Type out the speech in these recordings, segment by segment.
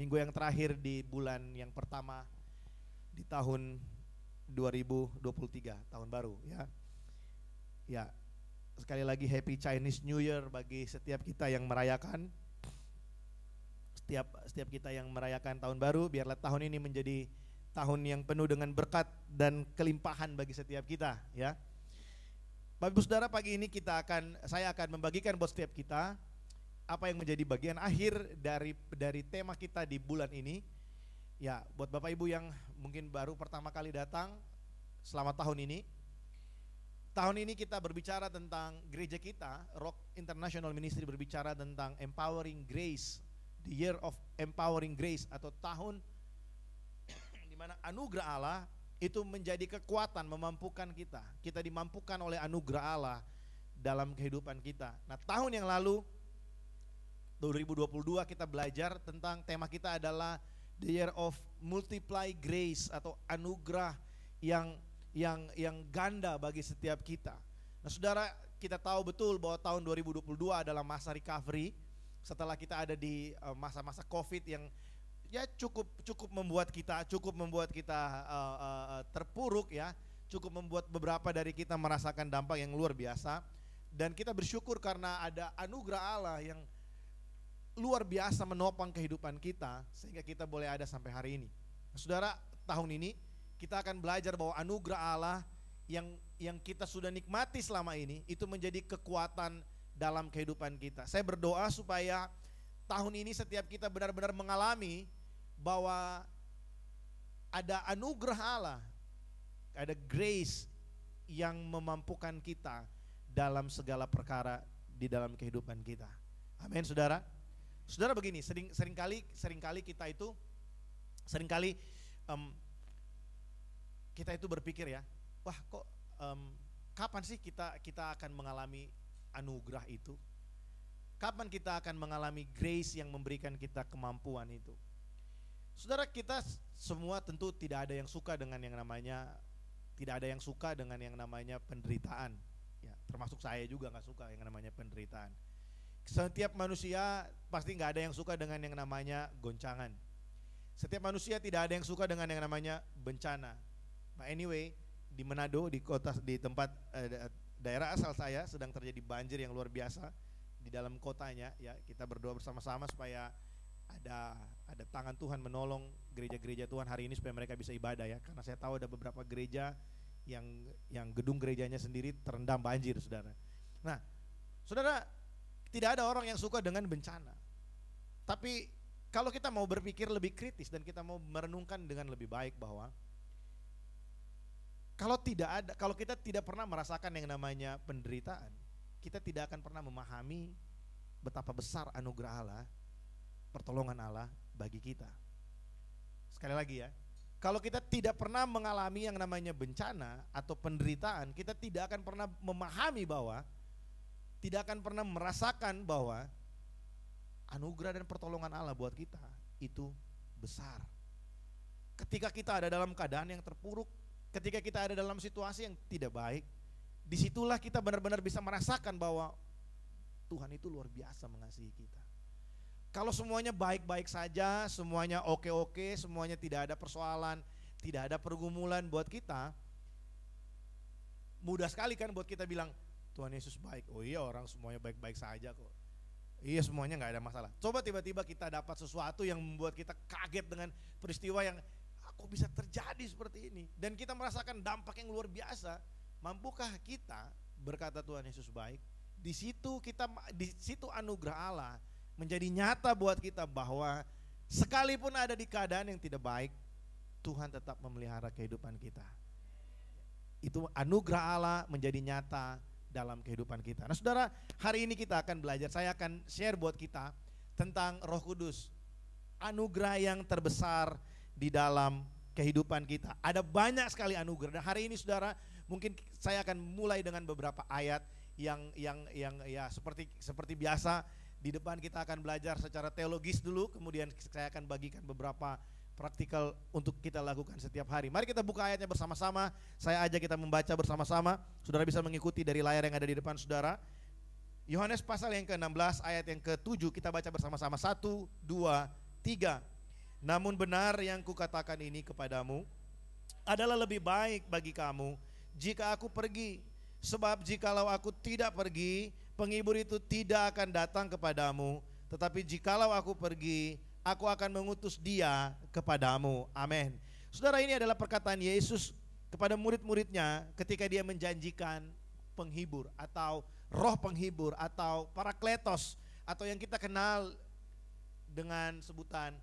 minggu yang terakhir di bulan yang pertama di tahun 2023 tahun baru ya. Ya. Sekali lagi happy Chinese New Year bagi setiap kita yang merayakan setiap setiap kita yang merayakan tahun baru biarlah tahun ini menjadi tahun yang penuh dengan berkat dan kelimpahan bagi setiap kita ya. Bapak Ibu Saudara pagi ini kita akan saya akan membagikan buat setiap kita apa yang menjadi bagian akhir dari dari tema kita di bulan ini. Ya, buat Bapak Ibu yang mungkin baru pertama kali datang, selamat tahun ini. Tahun ini kita berbicara tentang gereja kita, Rock International Ministry berbicara tentang empowering grace, the year of empowering grace atau tahun di mana anugerah Allah itu menjadi kekuatan memampukan kita. Kita dimampukan oleh anugerah Allah dalam kehidupan kita. Nah, tahun yang lalu 2022 kita belajar tentang tema kita adalah the year of multiply grace atau anugerah yang yang yang ganda bagi setiap kita. Nah, Saudara, kita tahu betul bahwa tahun 2022 adalah masa recovery setelah kita ada di eh, masa-masa Covid yang ya cukup cukup membuat kita cukup membuat kita uh, uh, terpuruk ya, cukup membuat beberapa dari kita merasakan dampak yang luar biasa dan kita bersyukur karena ada anugerah Allah yang luar biasa menopang kehidupan kita sehingga kita boleh ada sampai hari ini. Nah, saudara, tahun ini kita akan belajar bahwa anugerah Allah yang yang kita sudah nikmati selama ini itu menjadi kekuatan dalam kehidupan kita. Saya berdoa supaya tahun ini setiap kita benar-benar mengalami bahwa ada anugerah Allah, ada grace yang memampukan kita dalam segala perkara di dalam kehidupan kita. Amin, saudara. Saudara begini, sering seringkali seringkali kita itu seringkali um, kita itu berpikir ya, wah kok um, kapan sih kita kita akan mengalami anugerah itu? Kapan kita akan mengalami grace yang memberikan kita kemampuan itu? Saudara kita semua tentu tidak ada yang suka dengan yang namanya tidak ada yang suka dengan yang namanya penderitaan. Ya, termasuk saya juga nggak suka yang namanya penderitaan. Setiap manusia pasti nggak ada yang suka dengan yang namanya goncangan. Setiap manusia tidak ada yang suka dengan yang namanya bencana. But nah, anyway, di Manado di kota di tempat eh, daerah asal saya sedang terjadi banjir yang luar biasa di dalam kotanya ya kita berdoa bersama-sama supaya ada ada tangan Tuhan menolong gereja-gereja Tuhan hari ini supaya mereka bisa ibadah ya karena saya tahu ada beberapa gereja yang yang gedung gerejanya sendiri terendam banjir saudara nah saudara tidak ada orang yang suka dengan bencana. Tapi kalau kita mau berpikir lebih kritis dan kita mau merenungkan dengan lebih baik bahwa kalau tidak ada kalau kita tidak pernah merasakan yang namanya penderitaan, kita tidak akan pernah memahami betapa besar anugerah Allah, pertolongan Allah bagi kita. Sekali lagi ya, kalau kita tidak pernah mengalami yang namanya bencana atau penderitaan, kita tidak akan pernah memahami bahwa tidak akan pernah merasakan bahwa anugerah dan pertolongan Allah buat kita itu besar. Ketika kita ada dalam keadaan yang terpuruk, ketika kita ada dalam situasi yang tidak baik, disitulah kita benar-benar bisa merasakan bahwa Tuhan itu luar biasa mengasihi kita. Kalau semuanya baik-baik saja, semuanya oke-oke, semuanya tidak ada persoalan, tidak ada pergumulan buat kita, mudah sekali kan buat kita bilang, Tuhan Yesus baik. Oh iya orang semuanya baik-baik saja kok. Iya semuanya nggak ada masalah. Coba tiba-tiba kita dapat sesuatu yang membuat kita kaget dengan peristiwa yang aku ah, bisa terjadi seperti ini. Dan kita merasakan dampak yang luar biasa. Mampukah kita berkata Tuhan Yesus baik? Di situ kita di situ anugerah Allah menjadi nyata buat kita bahwa sekalipun ada di keadaan yang tidak baik, Tuhan tetap memelihara kehidupan kita. Itu anugerah Allah menjadi nyata dalam kehidupan kita. Nah saudara, hari ini kita akan belajar, saya akan share buat kita tentang roh kudus. Anugerah yang terbesar di dalam kehidupan kita. Ada banyak sekali anugerah. Dan hari ini saudara, mungkin saya akan mulai dengan beberapa ayat yang yang yang ya seperti seperti biasa di depan kita akan belajar secara teologis dulu, kemudian saya akan bagikan beberapa praktikal untuk kita lakukan setiap hari. Mari kita buka ayatnya bersama-sama. Saya aja kita membaca bersama-sama. Saudara bisa mengikuti dari layar yang ada di depan saudara. Yohanes pasal yang ke-16 ayat yang ke-7 kita baca bersama-sama. Satu, dua, tiga. Namun benar yang kukatakan ini kepadamu adalah lebih baik bagi kamu jika aku pergi. Sebab jikalau aku tidak pergi, penghibur itu tidak akan datang kepadamu, tetapi jikalau aku pergi, aku akan mengutus dia kepadamu. Amin. Saudara ini adalah perkataan Yesus kepada murid-muridnya ketika dia menjanjikan penghibur atau roh penghibur atau parakletos atau yang kita kenal dengan sebutan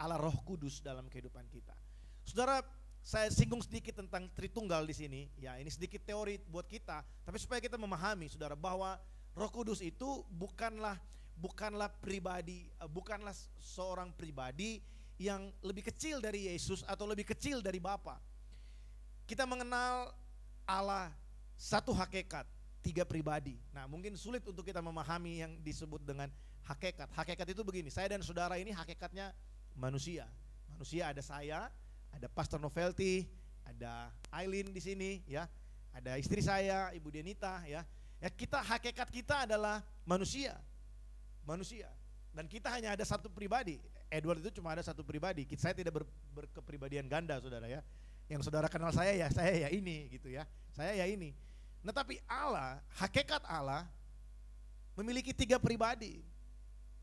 Allah Roh Kudus dalam kehidupan kita. Saudara, saya singgung sedikit tentang Tritunggal di sini. Ya, ini sedikit teori buat kita, tapi supaya kita memahami Saudara bahwa Roh Kudus itu bukanlah bukanlah pribadi, eh, bukanlah seorang pribadi yang lebih kecil dari Yesus atau lebih kecil dari Bapa. Kita mengenal Allah satu hakikat, tiga pribadi. Nah, mungkin sulit untuk kita memahami yang disebut dengan hakikat. Hakikat itu begini, saya dan saudara ini hakikatnya manusia. Manusia ada saya, ada Pastor Novelty, ada Aileen di sini ya, ada istri saya, Ibu Denita ya. Ya kita hakikat kita adalah manusia manusia dan kita hanya ada satu pribadi. Edward itu cuma ada satu pribadi. Saya tidak ber, berkepribadian ganda, saudara ya. Yang saudara kenal saya ya saya ya ini gitu ya. Saya ya ini. Nah tapi Allah, hakikat Allah memiliki tiga pribadi.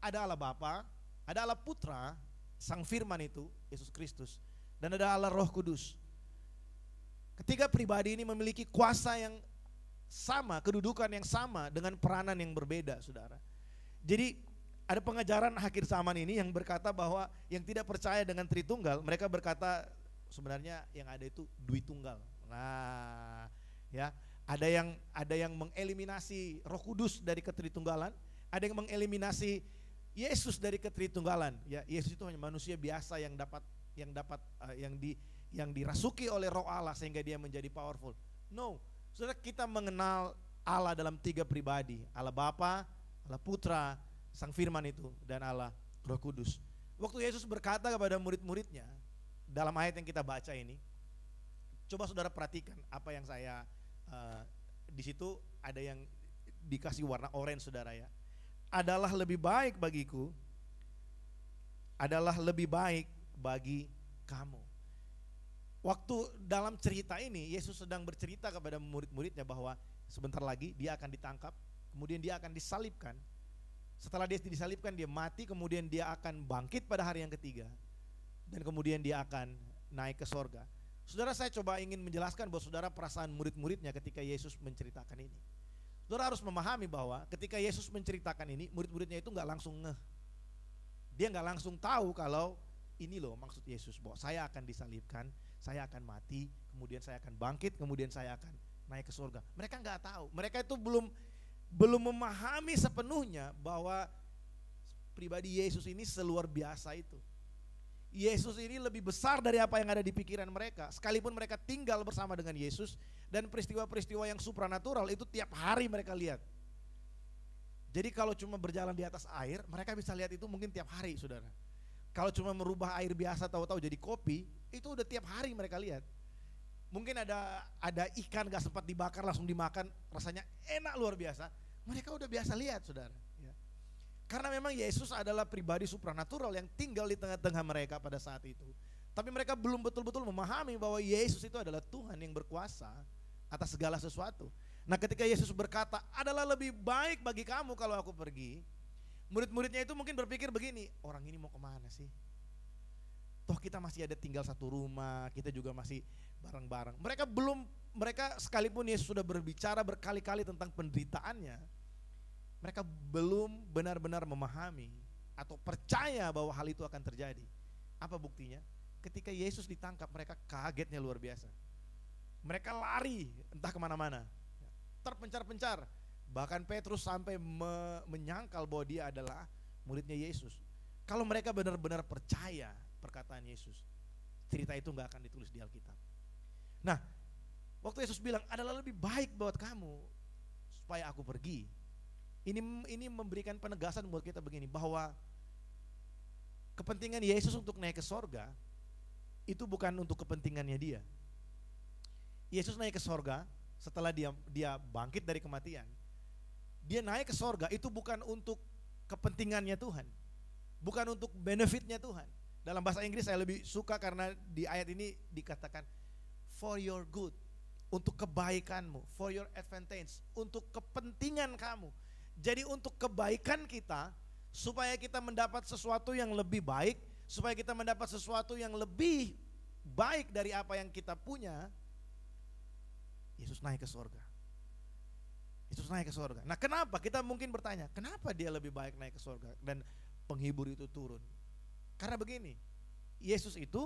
Ada Allah Bapa, ada Allah Putra, Sang Firman itu Yesus Kristus, dan ada Allah Roh Kudus. Ketiga pribadi ini memiliki kuasa yang sama, kedudukan yang sama dengan peranan yang berbeda, saudara. Jadi ada pengajaran akhir zaman ini yang berkata bahwa yang tidak percaya dengan Tritunggal, mereka berkata sebenarnya yang ada itu duit Tunggal. Nah, ya, ada yang ada yang mengeliminasi Roh Kudus dari ketritunggalan, ada yang mengeliminasi Yesus dari ketritunggalan. Ya, Yesus itu hanya manusia biasa yang dapat yang dapat uh, yang di yang dirasuki oleh Roh Allah sehingga dia menjadi powerful. No, Saudara kita mengenal Allah dalam tiga pribadi, Allah Bapa, Allah Putra, Sang Firman itu, dan Allah Roh Kudus. Waktu Yesus berkata kepada murid-muridnya, dalam ayat yang kita baca ini, coba saudara perhatikan apa yang saya, uh, di situ ada yang dikasih warna orange saudara ya. Adalah lebih baik bagiku, adalah lebih baik bagi kamu. Waktu dalam cerita ini, Yesus sedang bercerita kepada murid-muridnya bahwa sebentar lagi dia akan ditangkap, kemudian dia akan disalibkan. Setelah dia disalibkan dia mati, kemudian dia akan bangkit pada hari yang ketiga dan kemudian dia akan naik ke sorga. Saudara saya coba ingin menjelaskan bahwa saudara perasaan murid-muridnya ketika Yesus menceritakan ini. Saudara harus memahami bahwa ketika Yesus menceritakan ini, murid-muridnya itu nggak langsung ngeh. Dia nggak langsung tahu kalau ini loh maksud Yesus bahwa saya akan disalibkan, saya akan mati, kemudian saya akan bangkit, kemudian saya akan naik ke surga. Mereka nggak tahu, mereka itu belum belum memahami sepenuhnya bahwa pribadi Yesus ini seluar biasa itu. Yesus ini lebih besar dari apa yang ada di pikiran mereka. Sekalipun mereka tinggal bersama dengan Yesus dan peristiwa-peristiwa yang supranatural itu tiap hari mereka lihat. Jadi kalau cuma berjalan di atas air, mereka bisa lihat itu mungkin tiap hari, Saudara. Kalau cuma merubah air biasa tahu-tahu jadi kopi, itu udah tiap hari mereka lihat mungkin ada ada ikan gak sempat dibakar langsung dimakan rasanya enak luar biasa mereka udah biasa lihat saudara ya. karena memang Yesus adalah pribadi supranatural yang tinggal di tengah-tengah mereka pada saat itu tapi mereka belum betul-betul memahami bahwa Yesus itu adalah Tuhan yang berkuasa atas segala sesuatu nah ketika Yesus berkata adalah lebih baik bagi kamu kalau aku pergi murid-muridnya itu mungkin berpikir begini orang ini mau kemana sih toh kita masih ada tinggal satu rumah, kita juga masih bareng-bareng. Mereka belum mereka sekalipun Yesus sudah berbicara berkali-kali tentang penderitaannya, mereka belum benar-benar memahami atau percaya bahwa hal itu akan terjadi. Apa buktinya? Ketika Yesus ditangkap, mereka kagetnya luar biasa. Mereka lari entah kemana-mana, terpencar-pencar. Bahkan Petrus sampai me menyangkal bahwa dia adalah muridnya Yesus. Kalau mereka benar-benar percaya perkataan Yesus. Cerita itu nggak akan ditulis di Alkitab. Nah, waktu Yesus bilang adalah lebih baik buat kamu supaya aku pergi. Ini ini memberikan penegasan buat kita begini bahwa kepentingan Yesus untuk naik ke sorga itu bukan untuk kepentingannya dia. Yesus naik ke sorga setelah dia dia bangkit dari kematian. Dia naik ke sorga itu bukan untuk kepentingannya Tuhan, bukan untuk benefitnya Tuhan, dalam bahasa Inggris saya lebih suka karena di ayat ini dikatakan for your good, untuk kebaikanmu, for your advantage, untuk kepentingan kamu. Jadi untuk kebaikan kita supaya kita mendapat sesuatu yang lebih baik, supaya kita mendapat sesuatu yang lebih baik dari apa yang kita punya, Yesus naik ke sorga. Yesus naik ke sorga. Nah, kenapa kita mungkin bertanya, kenapa dia lebih baik naik ke sorga dan penghibur itu turun? Karena begini, Yesus itu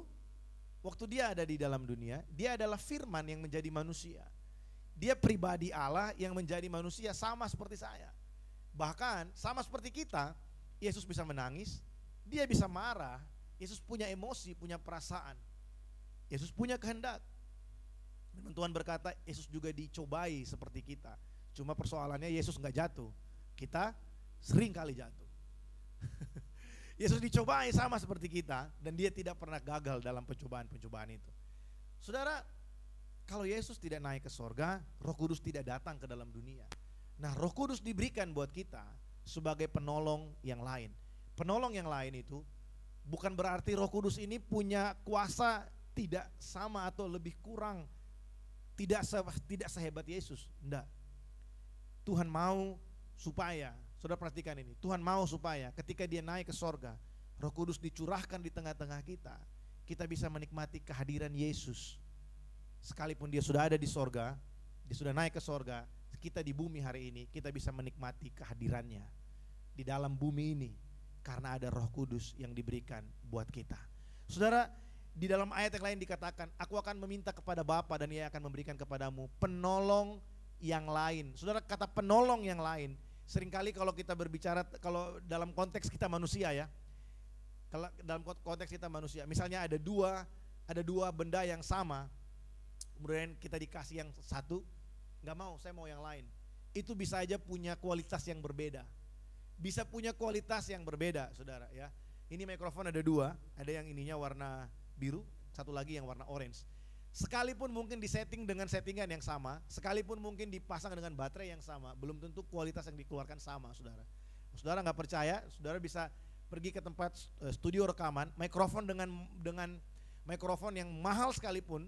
waktu dia ada di dalam dunia, dia adalah firman yang menjadi manusia. Dia pribadi Allah yang menjadi manusia sama seperti saya. Bahkan sama seperti kita, Yesus bisa menangis, dia bisa marah, Yesus punya emosi, punya perasaan. Yesus punya kehendak. Dan Tuhan berkata, Yesus juga dicobai seperti kita. Cuma persoalannya Yesus nggak jatuh. Kita sering kali jatuh. Yesus dicobai sama seperti kita dan dia tidak pernah gagal dalam pencobaan-pencobaan itu. Saudara, kalau Yesus tidak naik ke sorga, Roh Kudus tidak datang ke dalam dunia. Nah, Roh Kudus diberikan buat kita sebagai penolong yang lain. Penolong yang lain itu bukan berarti Roh Kudus ini punya kuasa tidak sama atau lebih kurang tidak se, tidak sehebat Yesus. Enggak. Tuhan mau supaya Saudara perhatikan ini, Tuhan mau supaya ketika dia naik ke sorga, roh kudus dicurahkan di tengah-tengah kita, kita bisa menikmati kehadiran Yesus. Sekalipun dia sudah ada di sorga, dia sudah naik ke sorga, kita di bumi hari ini, kita bisa menikmati kehadirannya di dalam bumi ini karena ada roh kudus yang diberikan buat kita. Saudara, di dalam ayat yang lain dikatakan, aku akan meminta kepada Bapa dan ia akan memberikan kepadamu penolong yang lain. Saudara, kata penolong yang lain Seringkali kalau kita berbicara kalau dalam konteks kita manusia ya. Kalau dalam konteks kita manusia, misalnya ada dua ada dua benda yang sama, kemudian kita dikasih yang satu, nggak mau, saya mau yang lain. Itu bisa aja punya kualitas yang berbeda. Bisa punya kualitas yang berbeda, saudara ya. Ini mikrofon ada dua, ada yang ininya warna biru, satu lagi yang warna orange. Sekalipun mungkin di setting dengan settingan yang sama, sekalipun mungkin dipasang dengan baterai yang sama, belum tentu kualitas yang dikeluarkan sama, saudara. Saudara nggak percaya, saudara bisa pergi ke tempat eh, studio rekaman, mikrofon dengan dengan mikrofon yang mahal sekalipun,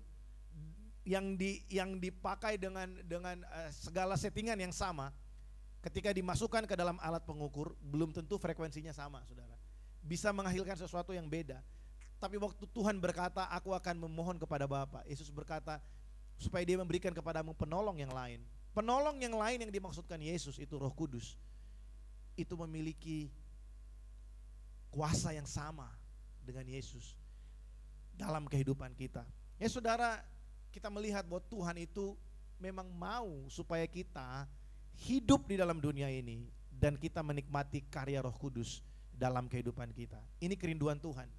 yang di yang dipakai dengan dengan eh, segala settingan yang sama, ketika dimasukkan ke dalam alat pengukur, belum tentu frekuensinya sama, saudara. Bisa menghasilkan sesuatu yang beda tapi waktu Tuhan berkata, aku akan memohon kepada Bapa. Yesus berkata, supaya dia memberikan kepadamu penolong yang lain. Penolong yang lain yang dimaksudkan Yesus itu roh kudus. Itu memiliki kuasa yang sama dengan Yesus dalam kehidupan kita. Ya saudara, kita melihat bahwa Tuhan itu memang mau supaya kita hidup di dalam dunia ini dan kita menikmati karya roh kudus dalam kehidupan kita. Ini kerinduan Tuhan.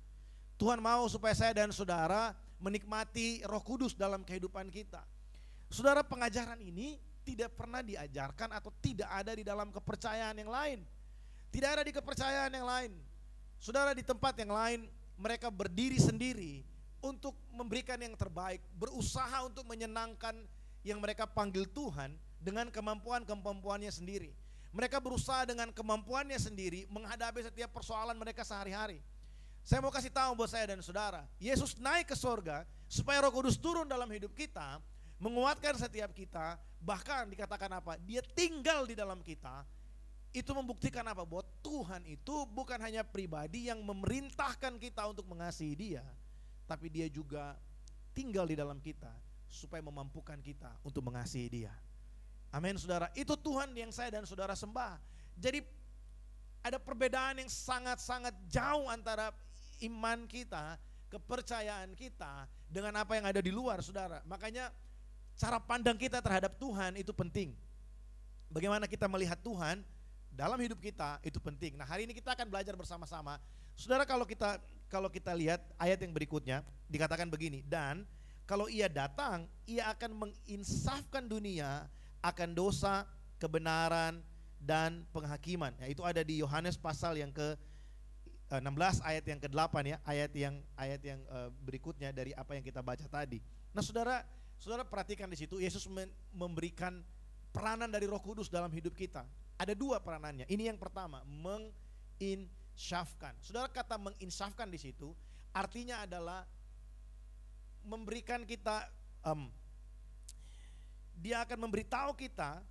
Tuhan mau supaya saya dan saudara menikmati Roh Kudus dalam kehidupan kita. Saudara, pengajaran ini tidak pernah diajarkan atau tidak ada di dalam kepercayaan yang lain. Tidak ada di kepercayaan yang lain. Saudara di tempat yang lain mereka berdiri sendiri untuk memberikan yang terbaik, berusaha untuk menyenangkan yang mereka panggil Tuhan dengan kemampuan-kemampuannya sendiri. Mereka berusaha dengan kemampuannya sendiri menghadapi setiap persoalan mereka sehari-hari. Saya mau kasih tahu buat saya dan saudara, Yesus naik ke sorga supaya Roh Kudus turun dalam hidup kita, menguatkan setiap kita, bahkan dikatakan apa? Dia tinggal di dalam kita. Itu membuktikan apa? Bahwa Tuhan itu bukan hanya pribadi yang memerintahkan kita untuk mengasihi Dia, tapi Dia juga tinggal di dalam kita supaya memampukan kita untuk mengasihi Dia. Amin, saudara. Itu Tuhan yang saya dan saudara sembah. Jadi ada perbedaan yang sangat-sangat jauh antara iman kita, kepercayaan kita dengan apa yang ada di luar, saudara. Makanya cara pandang kita terhadap Tuhan itu penting. Bagaimana kita melihat Tuhan dalam hidup kita itu penting. Nah hari ini kita akan belajar bersama-sama. Saudara kalau kita kalau kita lihat ayat yang berikutnya dikatakan begini dan kalau ia datang ia akan menginsafkan dunia akan dosa, kebenaran dan penghakiman. Ya, itu ada di Yohanes pasal yang ke 16 eh, ayat yang ke-8 ya, ayat yang ayat yang eh, berikutnya dari apa yang kita baca tadi. Nah, Saudara, Saudara perhatikan di situ Yesus memberikan peranan dari Roh Kudus dalam hidup kita. Ada dua peranannya. Ini yang pertama, menginsyafkan. Saudara kata menginsafkan di situ artinya adalah memberikan kita um, dia akan memberitahu kita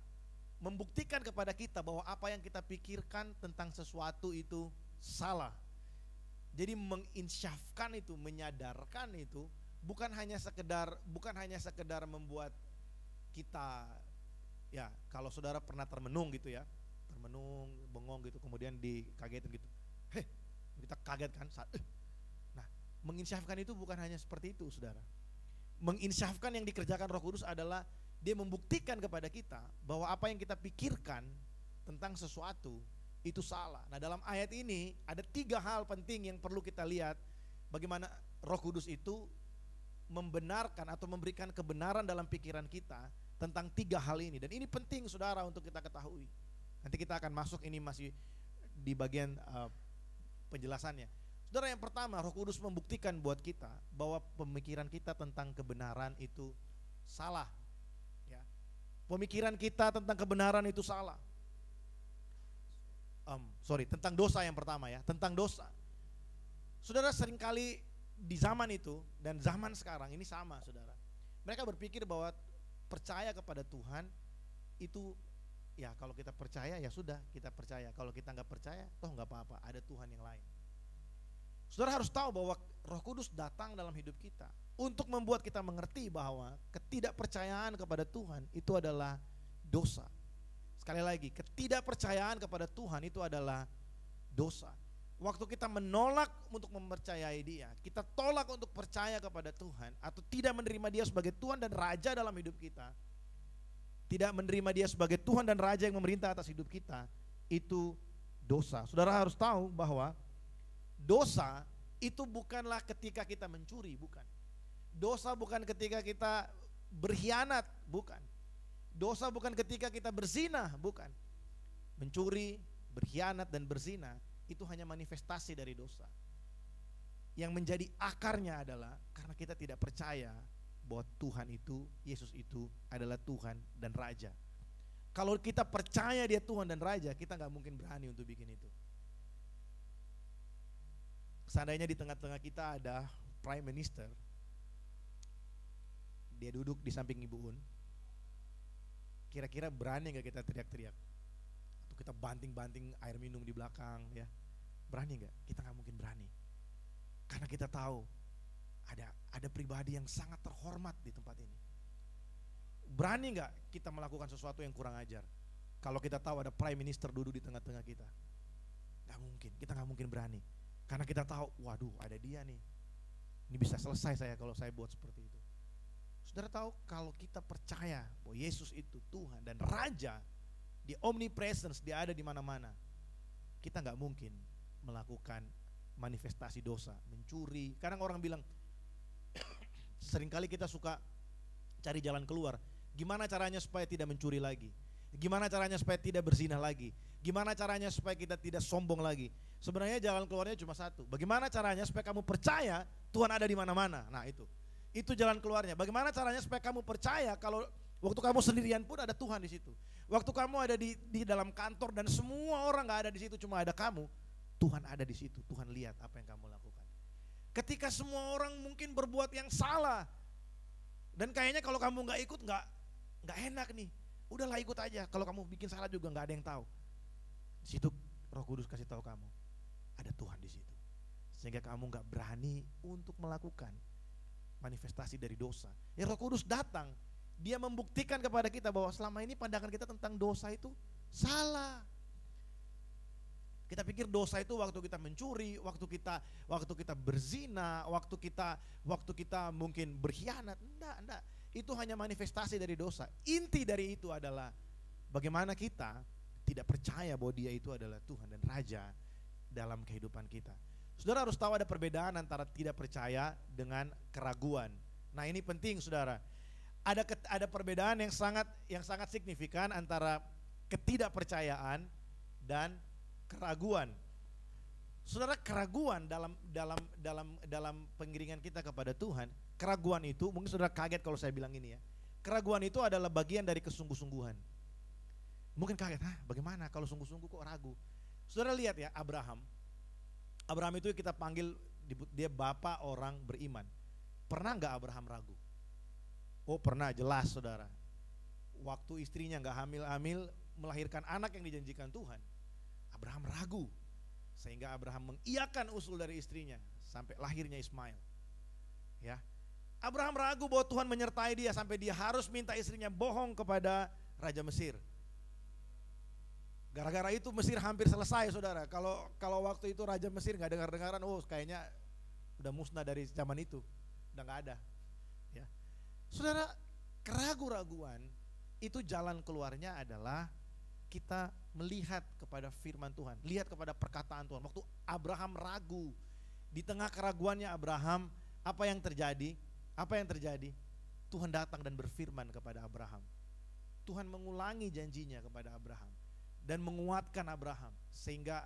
membuktikan kepada kita bahwa apa yang kita pikirkan tentang sesuatu itu salah jadi menginsyafkan itu, menyadarkan itu bukan hanya sekedar bukan hanya sekedar membuat kita ya kalau saudara pernah termenung gitu ya termenung bengong gitu kemudian dikagetin gitu heh kita kaget kan saat, eh. nah menginsyafkan itu bukan hanya seperti itu saudara menginsyafkan yang dikerjakan Roh Kudus adalah dia membuktikan kepada kita bahwa apa yang kita pikirkan tentang sesuatu itu salah. Nah dalam ayat ini ada tiga hal penting yang perlu kita lihat bagaimana roh kudus itu membenarkan atau memberikan kebenaran dalam pikiran kita tentang tiga hal ini. Dan ini penting saudara untuk kita ketahui. Nanti kita akan masuk ini masih di bagian uh, penjelasannya. Saudara yang pertama roh kudus membuktikan buat kita bahwa pemikiran kita tentang kebenaran itu salah. Ya. Pemikiran kita tentang kebenaran itu salah um, sorry, tentang dosa yang pertama ya, tentang dosa. Saudara seringkali di zaman itu dan zaman sekarang ini sama saudara. Mereka berpikir bahwa percaya kepada Tuhan itu ya kalau kita percaya ya sudah kita percaya. Kalau kita nggak percaya toh nggak apa-apa ada Tuhan yang lain. Saudara harus tahu bahwa Roh Kudus datang dalam hidup kita untuk membuat kita mengerti bahwa ketidakpercayaan kepada Tuhan itu adalah dosa. Sekali lagi, ketidakpercayaan kepada Tuhan itu adalah dosa. Waktu kita menolak untuk mempercayai Dia, kita tolak untuk percaya kepada Tuhan atau tidak menerima Dia sebagai Tuhan dan Raja dalam hidup kita, tidak menerima Dia sebagai Tuhan dan Raja yang memerintah atas hidup kita, itu dosa. Saudara harus tahu bahwa dosa itu bukanlah ketika kita mencuri, bukan. Dosa bukan ketika kita berkhianat, bukan Dosa bukan ketika kita berzina, bukan. Mencuri, berkhianat dan berzina itu hanya manifestasi dari dosa. Yang menjadi akarnya adalah karena kita tidak percaya bahwa Tuhan itu, Yesus itu adalah Tuhan dan Raja. Kalau kita percaya dia Tuhan dan Raja, kita nggak mungkin berani untuk bikin itu. Seandainya di tengah-tengah kita ada Prime Minister, dia duduk di samping Ibu Un, kira-kira berani nggak kita teriak-teriak atau kita banting-banting air minum di belakang ya berani nggak kita nggak mungkin berani karena kita tahu ada ada pribadi yang sangat terhormat di tempat ini berani nggak kita melakukan sesuatu yang kurang ajar kalau kita tahu ada prime minister duduk di tengah-tengah kita nggak mungkin kita nggak mungkin berani karena kita tahu waduh ada dia nih ini bisa selesai saya kalau saya buat seperti itu Saudara tahu kalau kita percaya bahwa Yesus itu Tuhan dan Raja, di omnipresence, dia ada di mana-mana. Kita nggak mungkin melakukan manifestasi dosa, mencuri. Kadang orang bilang, seringkali kita suka cari jalan keluar. Gimana caranya supaya tidak mencuri lagi? Gimana caranya supaya tidak berzinah lagi? Gimana caranya supaya kita tidak sombong lagi? Sebenarnya jalan keluarnya cuma satu. Bagaimana caranya supaya kamu percaya Tuhan ada di mana-mana? Nah, itu. Itu jalan keluarnya. Bagaimana caranya supaya kamu percaya kalau waktu kamu sendirian pun ada Tuhan di situ. Waktu kamu ada di, di dalam kantor dan semua orang nggak ada di situ, cuma ada kamu, Tuhan ada di situ. Tuhan lihat apa yang kamu lakukan. Ketika semua orang mungkin berbuat yang salah dan kayaknya kalau kamu nggak ikut nggak nggak enak nih. Udahlah ikut aja. Kalau kamu bikin salah juga nggak ada yang tahu. Di situ Roh Kudus kasih tahu kamu ada Tuhan di situ, sehingga kamu nggak berani untuk melakukan manifestasi dari dosa. Ya Roh Kudus datang, dia membuktikan kepada kita bahwa selama ini pandangan kita tentang dosa itu salah. Kita pikir dosa itu waktu kita mencuri, waktu kita waktu kita berzina, waktu kita waktu kita mungkin berkhianat. Enggak, enggak. Itu hanya manifestasi dari dosa. Inti dari itu adalah bagaimana kita tidak percaya bahwa dia itu adalah Tuhan dan Raja dalam kehidupan kita. Saudara harus tahu ada perbedaan antara tidak percaya dengan keraguan. Nah, ini penting Saudara. Ada ada perbedaan yang sangat yang sangat signifikan antara ketidakpercayaan dan keraguan. Saudara keraguan dalam dalam dalam dalam pengiringan kita kepada Tuhan, keraguan itu mungkin saudara kaget kalau saya bilang ini ya. Keraguan itu adalah bagian dari kesungguh-sungguhan. Mungkin kaget, "Hah, bagaimana kalau sungguh-sungguh kok ragu?" Saudara lihat ya Abraham, Abraham itu kita panggil dia bapak orang beriman. Pernah nggak Abraham ragu? Oh pernah jelas saudara. Waktu istrinya nggak hamil-hamil melahirkan anak yang dijanjikan Tuhan, Abraham ragu sehingga Abraham mengiakan usul dari istrinya sampai lahirnya Ismail. Ya, Abraham ragu bahwa Tuhan menyertai dia sampai dia harus minta istrinya bohong kepada Raja Mesir. Gara-gara itu Mesir hampir selesai saudara. Kalau kalau waktu itu Raja Mesir nggak dengar-dengaran, oh kayaknya udah musnah dari zaman itu, udah nggak ada. Ya. Saudara, keraguan-raguan itu jalan keluarnya adalah kita melihat kepada firman Tuhan, lihat kepada perkataan Tuhan. Waktu Abraham ragu, di tengah keraguannya Abraham, apa yang terjadi? Apa yang terjadi? Tuhan datang dan berfirman kepada Abraham. Tuhan mengulangi janjinya kepada Abraham dan menguatkan Abraham sehingga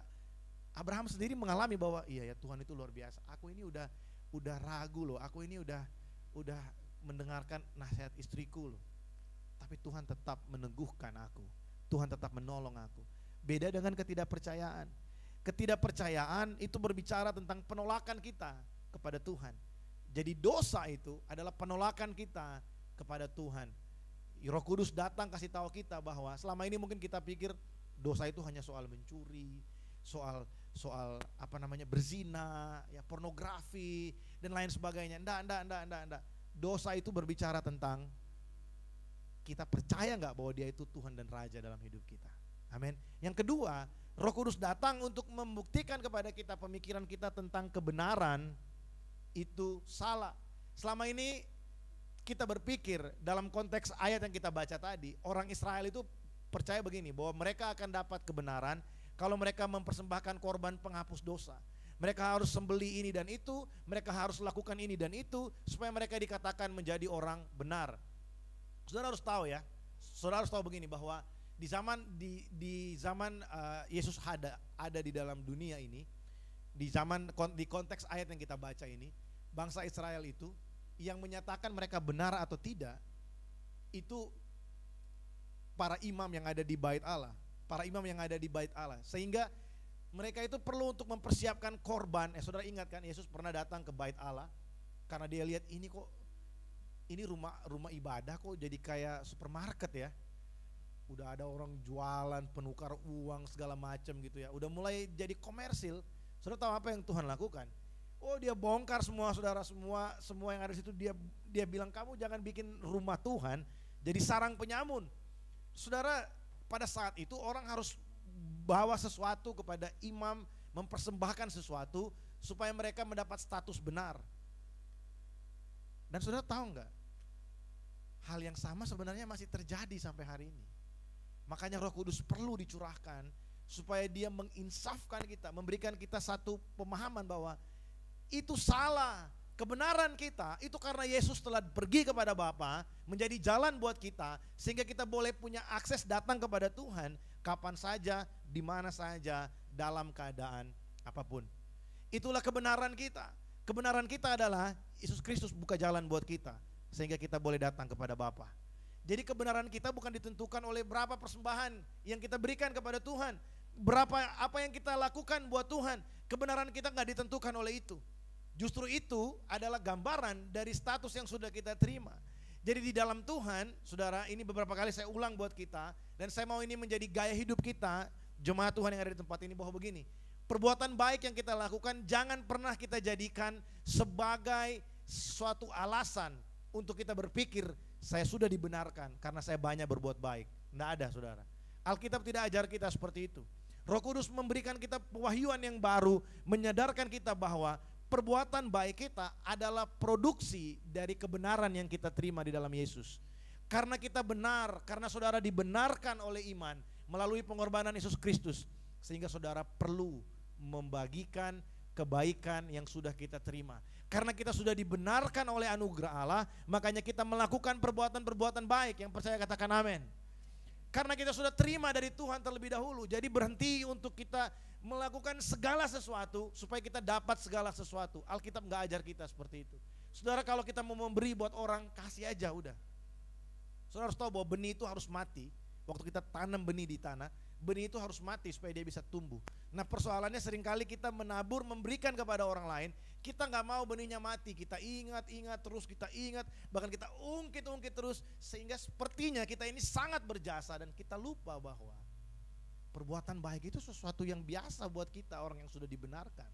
Abraham sendiri mengalami bahwa iya ya Tuhan itu luar biasa. Aku ini udah udah ragu loh, aku ini udah udah mendengarkan nasihat istriku loh. Tapi Tuhan tetap meneguhkan aku. Tuhan tetap menolong aku. Beda dengan ketidakpercayaan. Ketidakpercayaan itu berbicara tentang penolakan kita kepada Tuhan. Jadi dosa itu adalah penolakan kita kepada Tuhan. Roh Kudus datang kasih tahu kita bahwa selama ini mungkin kita pikir dosa itu hanya soal mencuri, soal soal apa namanya berzina, ya pornografi dan lain sebagainya. Enggak, enggak, enggak, enggak, enggak. Dosa itu berbicara tentang kita percaya nggak bahwa dia itu Tuhan dan Raja dalam hidup kita. Amin. Yang kedua, Roh Kudus datang untuk membuktikan kepada kita pemikiran kita tentang kebenaran itu salah. Selama ini kita berpikir dalam konteks ayat yang kita baca tadi, orang Israel itu percaya begini bahwa mereka akan dapat kebenaran kalau mereka mempersembahkan korban penghapus dosa. Mereka harus sembeli ini dan itu, mereka harus lakukan ini dan itu supaya mereka dikatakan menjadi orang benar. Saudara harus tahu ya, saudara harus tahu begini bahwa di zaman di di zaman uh, Yesus ada ada di dalam dunia ini, di zaman di konteks ayat yang kita baca ini, bangsa Israel itu yang menyatakan mereka benar atau tidak itu para imam yang ada di bait Allah, para imam yang ada di bait Allah. Sehingga mereka itu perlu untuk mempersiapkan korban. Eh Saudara ingat kan Yesus pernah datang ke bait Allah karena dia lihat ini kok ini rumah rumah ibadah kok jadi kayak supermarket ya. Udah ada orang jualan, penukar uang segala macam gitu ya. Udah mulai jadi komersil. Saudara tahu apa yang Tuhan lakukan? Oh dia bongkar semua saudara semua semua yang ada di situ dia dia bilang kamu jangan bikin rumah Tuhan jadi sarang penyamun. Saudara, pada saat itu orang harus bawa sesuatu kepada imam, mempersembahkan sesuatu supaya mereka mendapat status benar. Dan saudara tahu nggak? Hal yang sama sebenarnya masih terjadi sampai hari ini. Makanya Roh Kudus perlu dicurahkan supaya dia menginsafkan kita, memberikan kita satu pemahaman bahwa itu salah Kebenaran kita itu karena Yesus telah pergi kepada Bapa, menjadi jalan buat kita sehingga kita boleh punya akses datang kepada Tuhan kapan saja, di mana saja, dalam keadaan apapun. Itulah kebenaran kita. Kebenaran kita adalah Yesus Kristus buka jalan buat kita sehingga kita boleh datang kepada Bapa. Jadi kebenaran kita bukan ditentukan oleh berapa persembahan yang kita berikan kepada Tuhan, berapa apa yang kita lakukan buat Tuhan. Kebenaran kita nggak ditentukan oleh itu Justru itu adalah gambaran dari status yang sudah kita terima. Jadi di dalam Tuhan, saudara, ini beberapa kali saya ulang buat kita, dan saya mau ini menjadi gaya hidup kita, jemaat Tuhan yang ada di tempat ini bahwa begini, perbuatan baik yang kita lakukan jangan pernah kita jadikan sebagai suatu alasan untuk kita berpikir saya sudah dibenarkan karena saya banyak berbuat baik. Tidak ada saudara. Alkitab tidak ajar kita seperti itu. Roh Kudus memberikan kita pewahyuan yang baru, menyadarkan kita bahwa perbuatan baik kita adalah produksi dari kebenaran yang kita terima di dalam Yesus. Karena kita benar, karena saudara dibenarkan oleh iman melalui pengorbanan Yesus Kristus, sehingga saudara perlu membagikan kebaikan yang sudah kita terima. Karena kita sudah dibenarkan oleh anugerah Allah, makanya kita melakukan perbuatan-perbuatan baik yang percaya katakan amin. Karena kita sudah terima dari Tuhan terlebih dahulu. Jadi berhenti untuk kita melakukan segala sesuatu supaya kita dapat segala sesuatu. Alkitab nggak ajar kita seperti itu. Saudara kalau kita mau memberi buat orang kasih aja udah. Saudara harus tahu bahwa benih itu harus mati. Waktu kita tanam benih di tanah, benih itu harus mati supaya dia bisa tumbuh. Nah persoalannya seringkali kita menabur, memberikan kepada orang lain, kita nggak mau benihnya mati, kita ingat-ingat terus, kita ingat, bahkan kita ungkit-ungkit terus, sehingga sepertinya kita ini sangat berjasa dan kita lupa bahwa perbuatan baik itu sesuatu yang biasa buat kita orang yang sudah dibenarkan.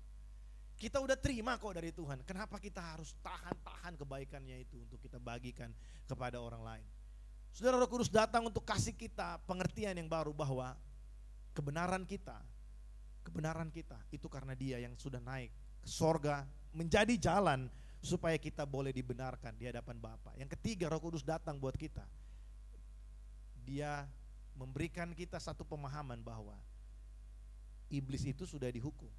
Kita udah terima kok dari Tuhan, kenapa kita harus tahan-tahan kebaikannya itu untuk kita bagikan kepada orang lain. Saudara Roh Kudus datang untuk kasih kita pengertian yang baru bahwa kebenaran kita, kebenaran kita itu karena dia yang sudah naik ke sorga menjadi jalan supaya kita boleh dibenarkan di hadapan Bapa. Yang ketiga Roh Kudus datang buat kita. Dia memberikan kita satu pemahaman bahwa iblis itu sudah dihukum.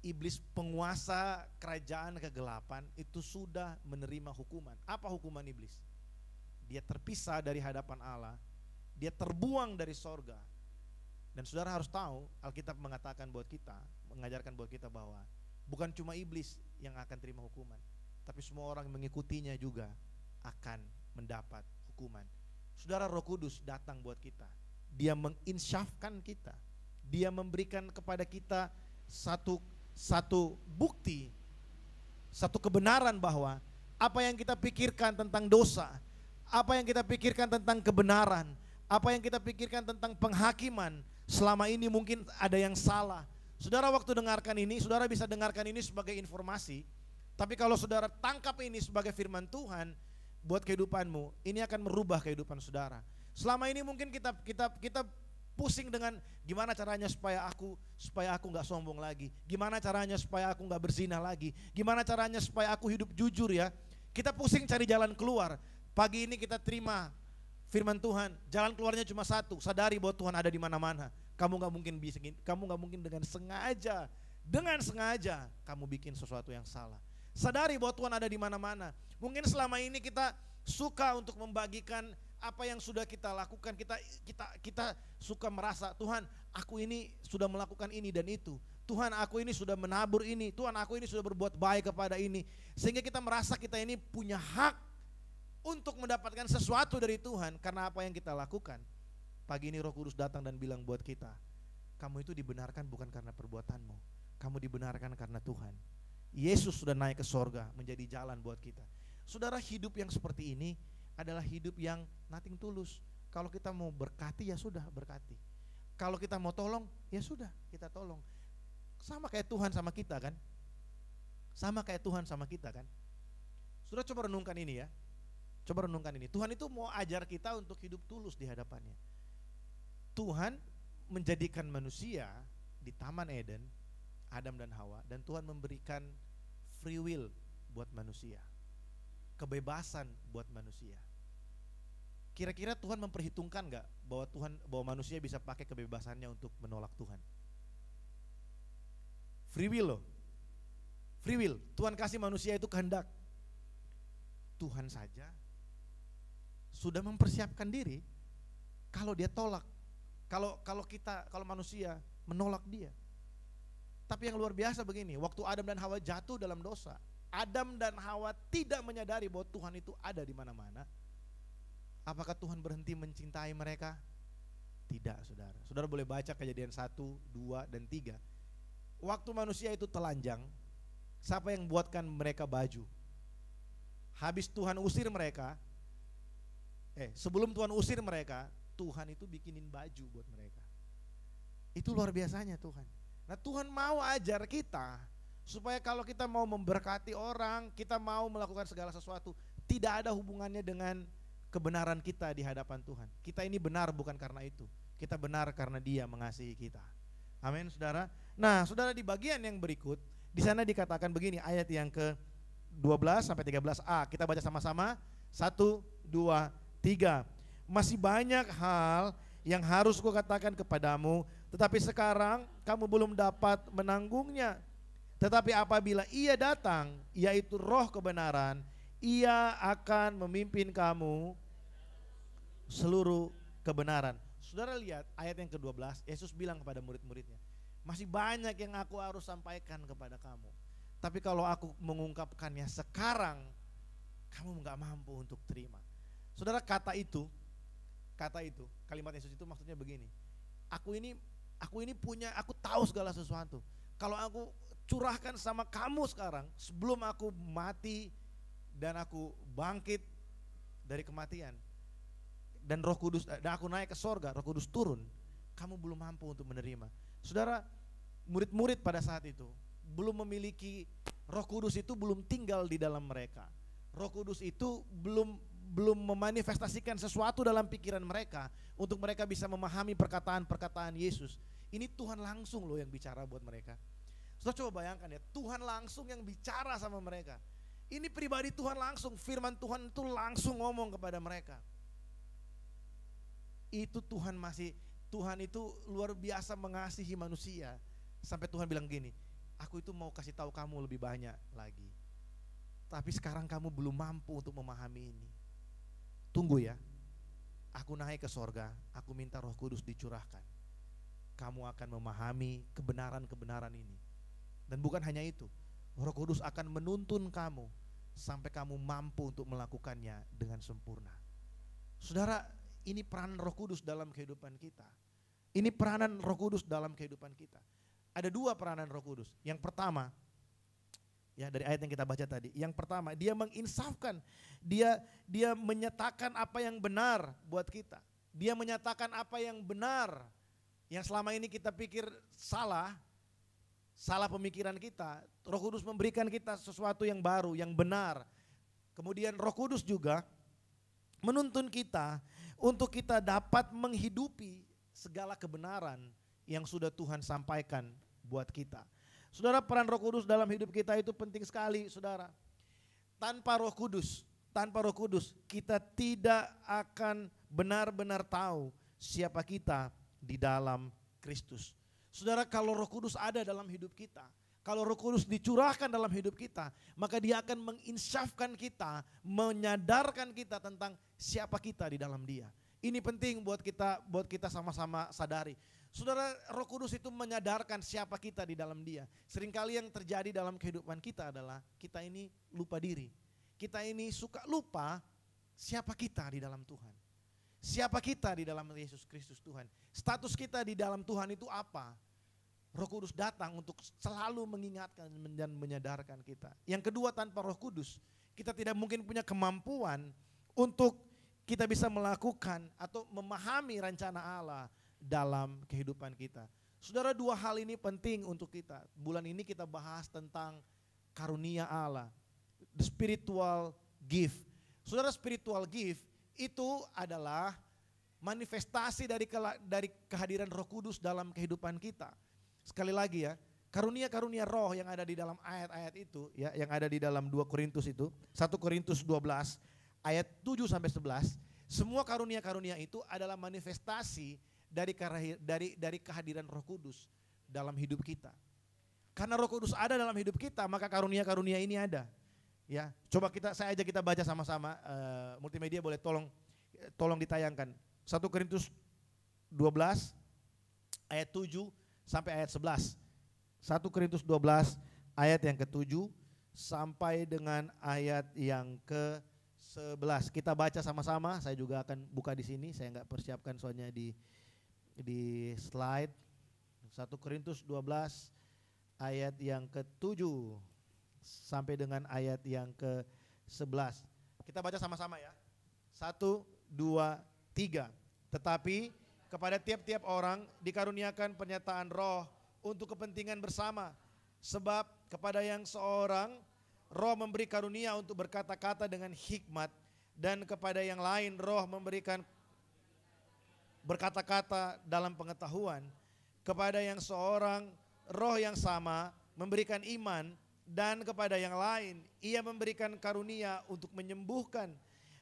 Iblis penguasa kerajaan kegelapan itu sudah menerima hukuman. Apa hukuman iblis? Dia terpisah dari hadapan Allah dia terbuang dari sorga. Dan saudara harus tahu, Alkitab mengatakan buat kita, mengajarkan buat kita bahwa bukan cuma iblis yang akan terima hukuman, tapi semua orang yang mengikutinya juga akan mendapat hukuman. Saudara Roh Kudus datang buat kita. Dia menginsyafkan kita. Dia memberikan kepada kita satu satu bukti, satu kebenaran bahwa apa yang kita pikirkan tentang dosa, apa yang kita pikirkan tentang kebenaran, apa yang kita pikirkan tentang penghakiman selama ini mungkin ada yang salah. Saudara waktu dengarkan ini, saudara bisa dengarkan ini sebagai informasi. Tapi kalau saudara tangkap ini sebagai firman Tuhan buat kehidupanmu, ini akan merubah kehidupan saudara. Selama ini mungkin kita kita kita pusing dengan gimana caranya supaya aku supaya aku nggak sombong lagi, gimana caranya supaya aku nggak berzina lagi, gimana caranya supaya aku hidup jujur ya. Kita pusing cari jalan keluar. Pagi ini kita terima firman Tuhan, jalan keluarnya cuma satu, sadari bahwa Tuhan ada di mana-mana. Kamu nggak mungkin bisa, kamu nggak mungkin dengan sengaja, dengan sengaja kamu bikin sesuatu yang salah. Sadari bahwa Tuhan ada di mana-mana. Mungkin selama ini kita suka untuk membagikan apa yang sudah kita lakukan, kita kita kita suka merasa Tuhan, aku ini sudah melakukan ini dan itu. Tuhan aku ini sudah menabur ini, Tuhan aku ini sudah berbuat baik kepada ini. Sehingga kita merasa kita ini punya hak untuk mendapatkan sesuatu dari Tuhan karena apa yang kita lakukan. Pagi ini Roh Kudus datang dan bilang buat kita, kamu itu dibenarkan bukan karena perbuatanmu, kamu dibenarkan karena Tuhan. Yesus sudah naik ke sorga menjadi jalan buat kita. Saudara hidup yang seperti ini adalah hidup yang nothing tulus. Kalau kita mau berkati ya sudah berkati. Kalau kita mau tolong ya sudah kita tolong. Sama kayak Tuhan sama kita kan? Sama kayak Tuhan sama kita kan? Sudah coba renungkan ini ya. Coba renungkan ini. Tuhan itu mau ajar kita untuk hidup tulus di hadapannya. Tuhan menjadikan manusia di Taman Eden, Adam dan Hawa, dan Tuhan memberikan free will buat manusia. Kebebasan buat manusia. Kira-kira Tuhan memperhitungkan nggak bahwa Tuhan bahwa manusia bisa pakai kebebasannya untuk menolak Tuhan? Free will loh. Free will. Tuhan kasih manusia itu kehendak. Tuhan saja sudah mempersiapkan diri, kalau dia tolak, kalau kalau kita kalau manusia menolak dia. Tapi yang luar biasa begini, waktu Adam dan Hawa jatuh dalam dosa, Adam dan Hawa tidak menyadari bahwa Tuhan itu ada di mana-mana. Apakah Tuhan berhenti mencintai mereka? Tidak, Saudara. Saudara boleh baca kejadian 1, 2 dan 3. Waktu manusia itu telanjang, siapa yang buatkan mereka baju? Habis Tuhan usir mereka, eh sebelum Tuhan usir mereka, Tuhan itu bikinin baju buat mereka. Itu luar biasanya Tuhan. Nah Tuhan mau ajar kita supaya kalau kita mau memberkati orang, kita mau melakukan segala sesuatu, tidak ada hubungannya dengan kebenaran kita di hadapan Tuhan. Kita ini benar bukan karena itu. Kita benar karena Dia mengasihi kita. Amin, Saudara. Nah, Saudara di bagian yang berikut, di sana dikatakan begini ayat yang ke 12 sampai 13a. Kita baca sama-sama. satu dua Tiga, masih banyak hal yang harus katakan kepadamu, tetapi sekarang kamu belum dapat menanggungnya. Tetapi apabila ia datang, yaitu roh kebenaran, ia akan memimpin kamu seluruh kebenaran. Saudara lihat ayat yang ke-12, Yesus bilang kepada murid-muridnya, masih banyak yang aku harus sampaikan kepada kamu. Tapi kalau aku mengungkapkannya sekarang, kamu nggak mampu untuk terima. Saudara kata itu, kata itu, kalimat Yesus itu maksudnya begini. Aku ini aku ini punya, aku tahu segala sesuatu. Kalau aku curahkan sama kamu sekarang sebelum aku mati dan aku bangkit dari kematian dan Roh Kudus eh, dan aku naik ke sorga, Roh Kudus turun, kamu belum mampu untuk menerima. Saudara, murid-murid pada saat itu belum memiliki Roh Kudus itu belum tinggal di dalam mereka. Roh Kudus itu belum belum memanifestasikan sesuatu dalam pikiran mereka untuk mereka bisa memahami perkataan-perkataan Yesus. Ini Tuhan langsung loh yang bicara buat mereka. Sudah coba bayangkan ya, Tuhan langsung yang bicara sama mereka. Ini pribadi Tuhan langsung, firman Tuhan itu langsung ngomong kepada mereka. Itu Tuhan masih Tuhan itu luar biasa mengasihi manusia. Sampai Tuhan bilang gini, aku itu mau kasih tahu kamu lebih banyak lagi. Tapi sekarang kamu belum mampu untuk memahami ini. Tunggu ya, aku naik ke sorga, aku minta roh kudus dicurahkan. Kamu akan memahami kebenaran-kebenaran ini. Dan bukan hanya itu, roh kudus akan menuntun kamu sampai kamu mampu untuk melakukannya dengan sempurna. Saudara, ini peran roh kudus dalam kehidupan kita. Ini peranan roh kudus dalam kehidupan kita. Ada dua peranan roh kudus. Yang pertama, ya dari ayat yang kita baca tadi. Yang pertama, dia menginsafkan. Dia dia menyatakan apa yang benar buat kita. Dia menyatakan apa yang benar yang selama ini kita pikir salah, salah pemikiran kita. Roh Kudus memberikan kita sesuatu yang baru, yang benar. Kemudian Roh Kudus juga menuntun kita untuk kita dapat menghidupi segala kebenaran yang sudah Tuhan sampaikan buat kita. Saudara peran roh kudus dalam hidup kita itu penting sekali saudara. Tanpa roh kudus, tanpa roh kudus kita tidak akan benar-benar tahu siapa kita di dalam Kristus. Saudara kalau roh kudus ada dalam hidup kita, kalau roh kudus dicurahkan dalam hidup kita, maka dia akan menginsafkan kita, menyadarkan kita tentang siapa kita di dalam dia. Ini penting buat kita buat kita sama-sama sadari. Saudara, Roh Kudus itu menyadarkan siapa kita di dalam Dia. Seringkali yang terjadi dalam kehidupan kita adalah kita ini lupa diri. Kita ini suka lupa siapa kita di dalam Tuhan. Siapa kita di dalam Yesus Kristus Tuhan? Status kita di dalam Tuhan itu apa? Roh Kudus datang untuk selalu mengingatkan dan menyadarkan kita. Yang kedua, tanpa Roh Kudus, kita tidak mungkin punya kemampuan untuk kita bisa melakukan atau memahami rencana Allah, dalam kehidupan kita. Saudara, dua hal ini penting untuk kita. Bulan ini kita bahas tentang karunia Allah, the spiritual gift. Saudara, spiritual gift itu adalah manifestasi dari dari kehadiran Roh Kudus dalam kehidupan kita. Sekali lagi ya, karunia-karunia roh yang ada di dalam ayat-ayat itu ya, yang ada di dalam 2 Korintus itu, 1 Korintus 12 ayat 7 sampai 11, semua karunia-karunia itu adalah manifestasi dari dari dari kehadiran Roh Kudus dalam hidup kita. Karena Roh Kudus ada dalam hidup kita, maka karunia-karunia ini ada. Ya, coba kita saya aja kita baca sama-sama uh, multimedia boleh tolong tolong ditayangkan. 1 Korintus 12 ayat 7 sampai ayat 11. 1 Korintus 12 ayat yang ke-7 sampai dengan ayat yang ke-11. Kita baca sama-sama, saya juga akan buka di sini, saya nggak persiapkan soalnya di di slide 1 Korintus 12 ayat yang ke-7 sampai dengan ayat yang ke-11. Kita baca sama-sama ya. 1 2 3. Tetapi kepada tiap-tiap orang dikaruniakan penyataan roh untuk kepentingan bersama. Sebab kepada yang seorang roh memberi karunia untuk berkata-kata dengan hikmat dan kepada yang lain roh memberikan berkata-kata dalam pengetahuan kepada yang seorang roh yang sama memberikan iman dan kepada yang lain ia memberikan karunia untuk menyembuhkan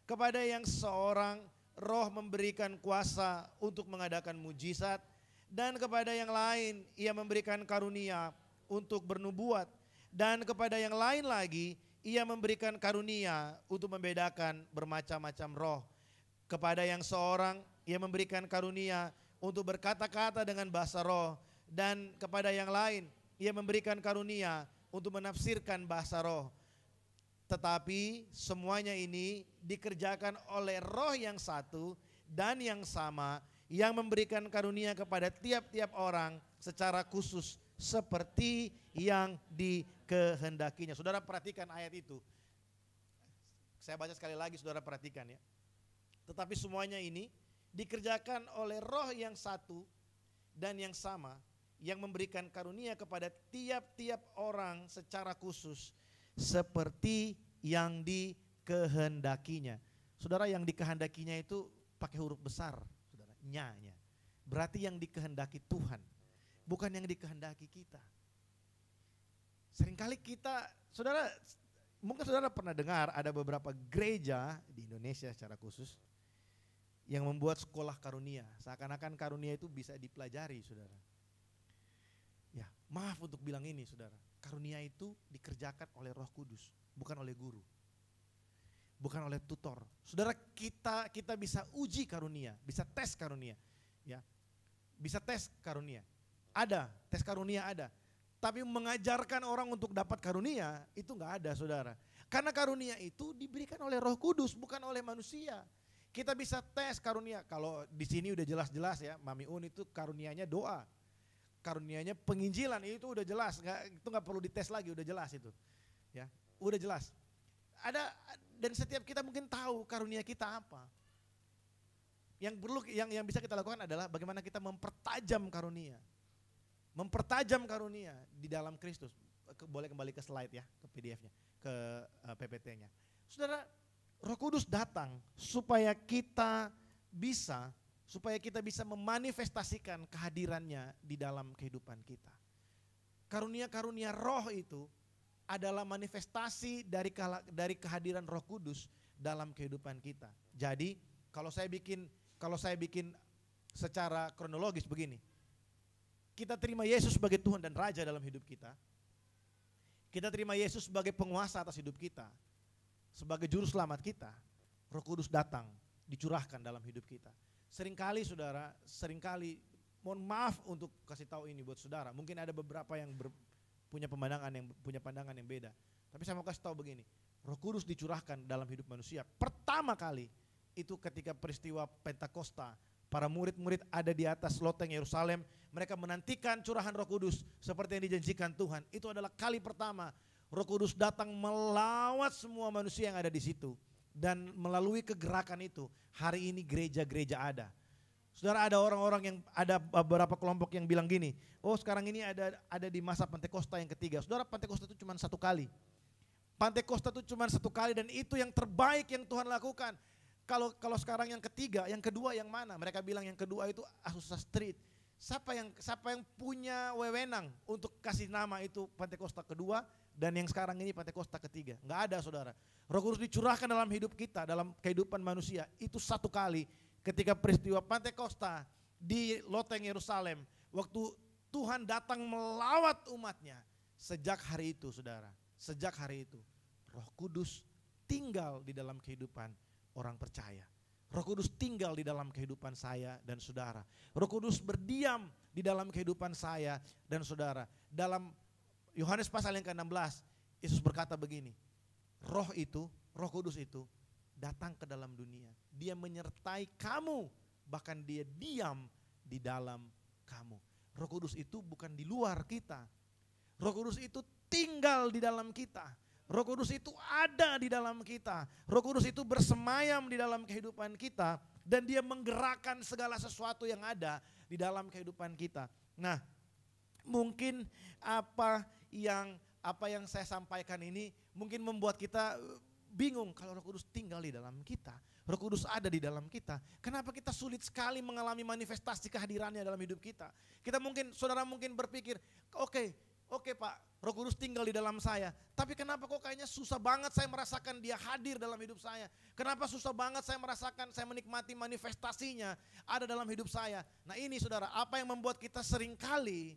kepada yang seorang roh memberikan kuasa untuk mengadakan mujizat dan kepada yang lain ia memberikan karunia untuk bernubuat dan kepada yang lain lagi ia memberikan karunia untuk membedakan bermacam-macam roh kepada yang seorang ia memberikan karunia untuk berkata-kata dengan bahasa roh dan kepada yang lain ia memberikan karunia untuk menafsirkan bahasa roh. Tetapi semuanya ini dikerjakan oleh roh yang satu dan yang sama yang memberikan karunia kepada tiap-tiap orang secara khusus seperti yang dikehendakinya. Saudara perhatikan ayat itu. Saya baca sekali lagi saudara perhatikan ya. Tetapi semuanya ini dikerjakan oleh roh yang satu dan yang sama yang memberikan karunia kepada tiap-tiap orang secara khusus seperti yang dikehendakinya. Saudara yang dikehendakinya itu pakai huruf besar, saudara, nyanya. Berarti yang dikehendaki Tuhan, bukan yang dikehendaki kita. Seringkali kita, saudara, mungkin saudara pernah dengar ada beberapa gereja di Indonesia secara khusus yang membuat sekolah karunia. Seakan-akan karunia itu bisa dipelajari, saudara. Ya, maaf untuk bilang ini, saudara. Karunia itu dikerjakan oleh Roh Kudus, bukan oleh guru, bukan oleh tutor. Saudara kita kita bisa uji karunia, bisa tes karunia, ya, bisa tes karunia. Ada tes karunia ada, tapi mengajarkan orang untuk dapat karunia itu nggak ada, saudara. Karena karunia itu diberikan oleh Roh Kudus, bukan oleh manusia. Kita bisa tes karunia. Kalau di sini udah jelas-jelas ya, Mami Un itu karunianya doa. Karunianya penginjilan itu udah jelas, nggak, itu nggak perlu dites lagi, udah jelas itu. Ya, udah jelas. Ada dan setiap kita mungkin tahu karunia kita apa. Yang perlu yang yang bisa kita lakukan adalah bagaimana kita mempertajam karunia. Mempertajam karunia di dalam Kristus. Boleh kembali ke slide ya, ke PDF-nya, ke eh, PPT-nya. Saudara, Roh Kudus datang supaya kita bisa supaya kita bisa memanifestasikan kehadirannya di dalam kehidupan kita. Karunia-karunia roh itu adalah manifestasi dari dari kehadiran Roh Kudus dalam kehidupan kita. Jadi, kalau saya bikin kalau saya bikin secara kronologis begini. Kita terima Yesus sebagai Tuhan dan Raja dalam hidup kita. Kita terima Yesus sebagai penguasa atas hidup kita sebagai juru selamat kita, Roh Kudus datang, dicurahkan dalam hidup kita. Seringkali saudara, seringkali mohon maaf untuk kasih tahu ini buat saudara. Mungkin ada beberapa yang ber, punya pemandangan yang punya pandangan yang beda. Tapi saya mau kasih tahu begini, Roh Kudus dicurahkan dalam hidup manusia. Pertama kali itu ketika peristiwa Pentakosta, para murid-murid ada di atas loteng Yerusalem, mereka menantikan curahan Roh Kudus seperti yang dijanjikan Tuhan. Itu adalah kali pertama Roh Kudus datang melawat semua manusia yang ada di situ dan melalui kegerakan itu hari ini gereja-gereja ada. Saudara ada orang-orang yang ada beberapa kelompok yang bilang gini, oh sekarang ini ada ada di masa Pentekosta yang ketiga. Saudara Pentekosta itu cuma satu kali. Pentekosta itu cuma satu kali dan itu yang terbaik yang Tuhan lakukan. Kalau kalau sekarang yang ketiga, yang kedua yang mana? Mereka bilang yang kedua itu Asusa Street. Siapa yang siapa yang punya wewenang untuk kasih nama itu Pentekosta kedua, dan yang sekarang ini Pentakosta ketiga. Nggak ada saudara. Roh Kudus dicurahkan dalam hidup kita, dalam kehidupan manusia. Itu satu kali ketika peristiwa Pentakosta di loteng Yerusalem. Waktu Tuhan datang melawat umatnya. Sejak hari itu saudara, sejak hari itu Roh Kudus tinggal di dalam kehidupan orang percaya. Roh Kudus tinggal di dalam kehidupan saya dan saudara. Roh Kudus berdiam di dalam kehidupan saya dan saudara. Dalam Yohanes pasal yang ke-16, Yesus berkata begini, roh itu, roh kudus itu datang ke dalam dunia. Dia menyertai kamu, bahkan dia diam di dalam kamu. Roh kudus itu bukan di luar kita. Roh kudus itu tinggal di dalam kita. Roh Kudus itu ada di dalam kita. Roh Kudus itu bersemayam di dalam kehidupan kita dan dia menggerakkan segala sesuatu yang ada di dalam kehidupan kita. Nah, mungkin apa yang apa yang saya sampaikan ini mungkin membuat kita eh, bingung kalau Roh Kudus tinggal di dalam kita, Roh Kudus ada di dalam kita. Kenapa kita sulit sekali mengalami manifestasi kehadirannya dalam hidup kita? Kita mungkin saudara mungkin berpikir, "Oke, okay, oke okay, Pak, Roh Kudus tinggal di dalam saya. Tapi kenapa kok kayaknya susah banget saya merasakan dia hadir dalam hidup saya? Kenapa susah banget saya merasakan saya menikmati manifestasinya ada dalam hidup saya?" Nah, ini saudara, apa yang membuat kita seringkali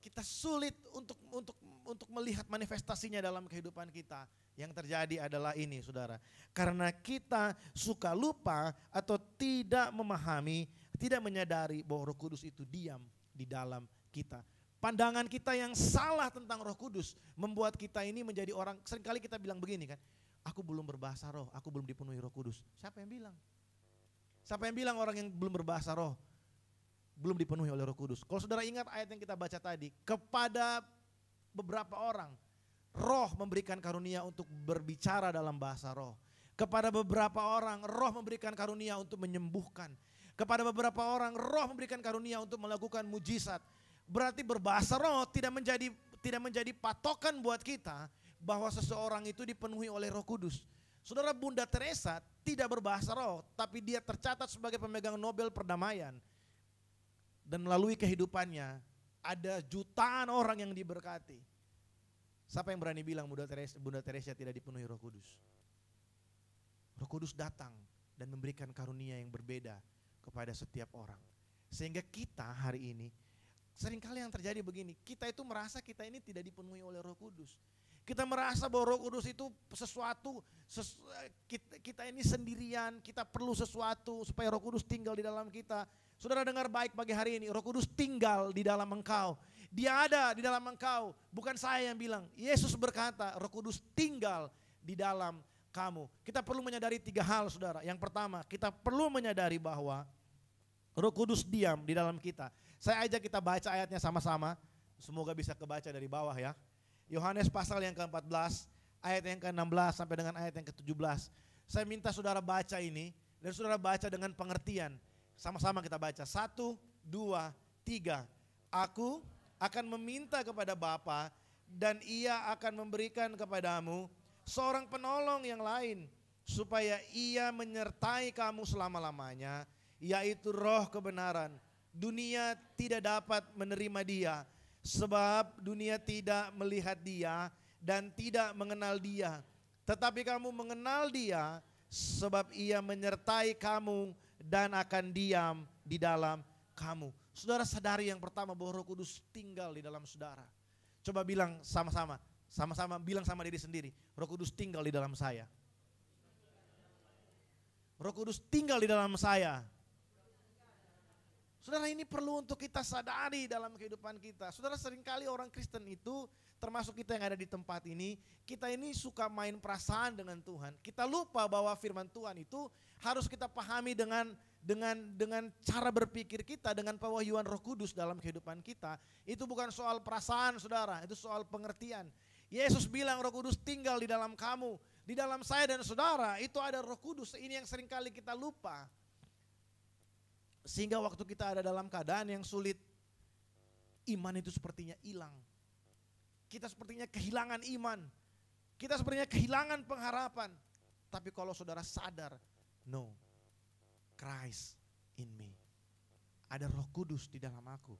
kita sulit untuk untuk untuk melihat manifestasinya dalam kehidupan kita. Yang terjadi adalah ini, Saudara. Karena kita suka lupa atau tidak memahami, tidak menyadari bahwa Roh Kudus itu diam di dalam kita. Pandangan kita yang salah tentang Roh Kudus membuat kita ini menjadi orang seringkali kita bilang begini kan, aku belum berbahasa roh, aku belum dipenuhi Roh Kudus. Siapa yang bilang? Siapa yang bilang orang yang belum berbahasa roh belum dipenuhi oleh Roh Kudus. Kalau saudara ingat ayat yang kita baca tadi, kepada beberapa orang Roh memberikan karunia untuk berbicara dalam bahasa roh. Kepada beberapa orang Roh memberikan karunia untuk menyembuhkan. Kepada beberapa orang Roh memberikan karunia untuk melakukan mujizat. Berarti berbahasa roh tidak menjadi tidak menjadi patokan buat kita bahwa seseorang itu dipenuhi oleh Roh Kudus. Saudara Bunda Teresa tidak berbahasa roh, tapi dia tercatat sebagai pemegang Nobel perdamaian dan melalui kehidupannya ada jutaan orang yang diberkati. Siapa yang berani bilang Bunda Teresa, Bunda Teresa tidak dipenuhi Roh Kudus? Roh Kudus datang dan memberikan karunia yang berbeda kepada setiap orang. Sehingga kita hari ini seringkali yang terjadi begini, kita itu merasa kita ini tidak dipenuhi oleh Roh Kudus. Kita merasa bahwa Roh Kudus itu sesuatu sesu, eh, kita, kita ini sendirian, kita perlu sesuatu supaya Roh Kudus tinggal di dalam kita. Saudara dengar baik pagi hari ini, Roh Kudus tinggal di dalam engkau. Dia ada di dalam engkau, bukan saya yang bilang. Yesus berkata, Roh Kudus tinggal di dalam kamu. Kita perlu menyadari tiga hal, Saudara. Yang pertama, kita perlu menyadari bahwa Roh Kudus diam di dalam kita. Saya ajak kita baca ayatnya sama-sama. Semoga bisa kebaca dari bawah ya. Yohanes pasal yang ke-14, ayat yang ke-16 sampai dengan ayat yang ke-17. Saya minta saudara baca ini dan saudara baca dengan pengertian. Sama-sama kita baca. Satu, dua, tiga. Aku akan meminta kepada Bapa dan ia akan memberikan kepadamu seorang penolong yang lain supaya ia menyertai kamu selama-lamanya yaitu roh kebenaran. Dunia tidak dapat menerima dia sebab dunia tidak melihat dia dan tidak mengenal dia. Tetapi kamu mengenal dia sebab ia menyertai kamu dan akan diam di dalam kamu. Saudara sadari yang pertama bahwa Roh Kudus tinggal di dalam saudara. Coba bilang sama-sama, sama-sama bilang sama diri sendiri, Roh Kudus tinggal di dalam saya. Roh Kudus tinggal di dalam saya. Saudara ini perlu untuk kita sadari dalam kehidupan kita. Saudara seringkali orang Kristen itu termasuk kita yang ada di tempat ini, kita ini suka main perasaan dengan Tuhan. Kita lupa bahwa firman Tuhan itu harus kita pahami dengan dengan dengan cara berpikir kita dengan pewahyuan Roh Kudus dalam kehidupan kita. Itu bukan soal perasaan Saudara, itu soal pengertian. Yesus bilang Roh Kudus tinggal di dalam kamu, di dalam saya dan saudara. Itu ada Roh Kudus. Ini yang seringkali kita lupa. Sehingga waktu kita ada dalam keadaan yang sulit, iman itu sepertinya hilang. Kita sepertinya kehilangan iman. Kita sepertinya kehilangan pengharapan. Tapi kalau saudara sadar, no, Christ in me. Ada roh kudus di dalam aku.